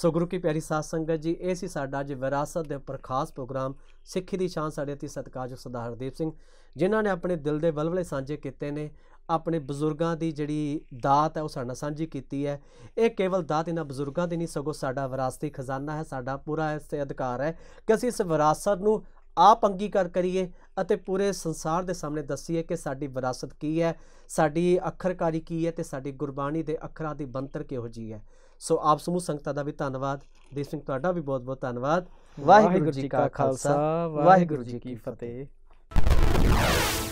ਸੋ ਗੁਰੂ ਕੀ ਪਿਆਰੀ ਸਾਧ ਸੰਗਤ ਜੀ ਇਹ ਸੀ ਸਾਡਾ ਅੱਜ ਵਿਰਾਸਤ ਦੇ ਉੱਪਰ ਖਾਸ ਪ੍ਰੋਗਰਾਮ ਸਿੱਖੀ ਦੀ ਸ਼ਾਨ ਸਾਡੇ ਅਤੀ ਸਤਕਾਰਯੋਗ ਸਰਦਾਰ ਹਰਦੀਪ ਸਿੰਘ ਜਿਨ੍ਹਾਂ ਨੇ ਆਪਣੇ ਦਿਲ ਦੇ ਬਲਵਲੇ ਸਾਂਝੇ ਕੀਤੇ ਨੇ ਆਪਣੇ ਬਜ਼ੁਰਗਾਂ ਦੀ ਜਿਹੜੀ ਦਾਤ ਹੈ ਉਹ ਸਾਡੇ ਨਾਲ ਸਾਂਝੀ ਕੀਤੀ ਹੈ ਇਹ ਕੇਵਲ ਦਾਤ ਇਹਨਾਂ ਬਜ਼ੁਰਗਾਂ ਦੀ ਨਹੀਂ ਸਗੋਂ ਸਾਡਾ ਵਿਰਾਸਤੀ ਖਜ਼ਾਨਾ ਹੈ ਸਾਡਾ ਪੂਰਾ ਇਸ ਤੇ ਅਧਿਕਾਰ ਹੈ ਕਿ ਅਸੀਂ ਇਸ ਵਿਰਾਸਤ ਨੂੰ ਆਪ ਅੰਗੀਕਾਰ ਕਰੀਏ ਅਤੇ ਪੂਰੇ ਸੰਸਾਰ ਦੇ ਸਾਹਮਣੇ ਦੱਸੀਏ ਕਿ ਸਾਡੀ ਵਿਰਾਸਤ ਕੀ ਹੈ ਸਾਡੀ ਅੱਖਰਕਾਰੀ ਕੀ ਹੈ ਤੇ ਸਾਡੀ ਗੁਰਬਾਣੀ ਦੇ ਅੱਖਰਾਂ ਦੀ ਬੰਤਰ ਕਿਹੋ ਜੀ ਹੈ ਸੋ ਆਪ ਸਮੂਹ ਸੰਗਤਾਂ ਦਾ ਵੀ ਧੰਨਵਾਦ ਦੇਸ਼ ਸਿੰਘ ਤੁਹਾਡਾ ਵੀ ਬਹੁਤ ਬਹੁਤ ਧੰਨਵਾਦ ਵਾਹਿਗੁਰੂ ਜੀ ਕਾ ਖਾਲਸਾ ਵਾਹਿਗੁਰੂ ਜੀ ਕੀ ਫਤਿਹ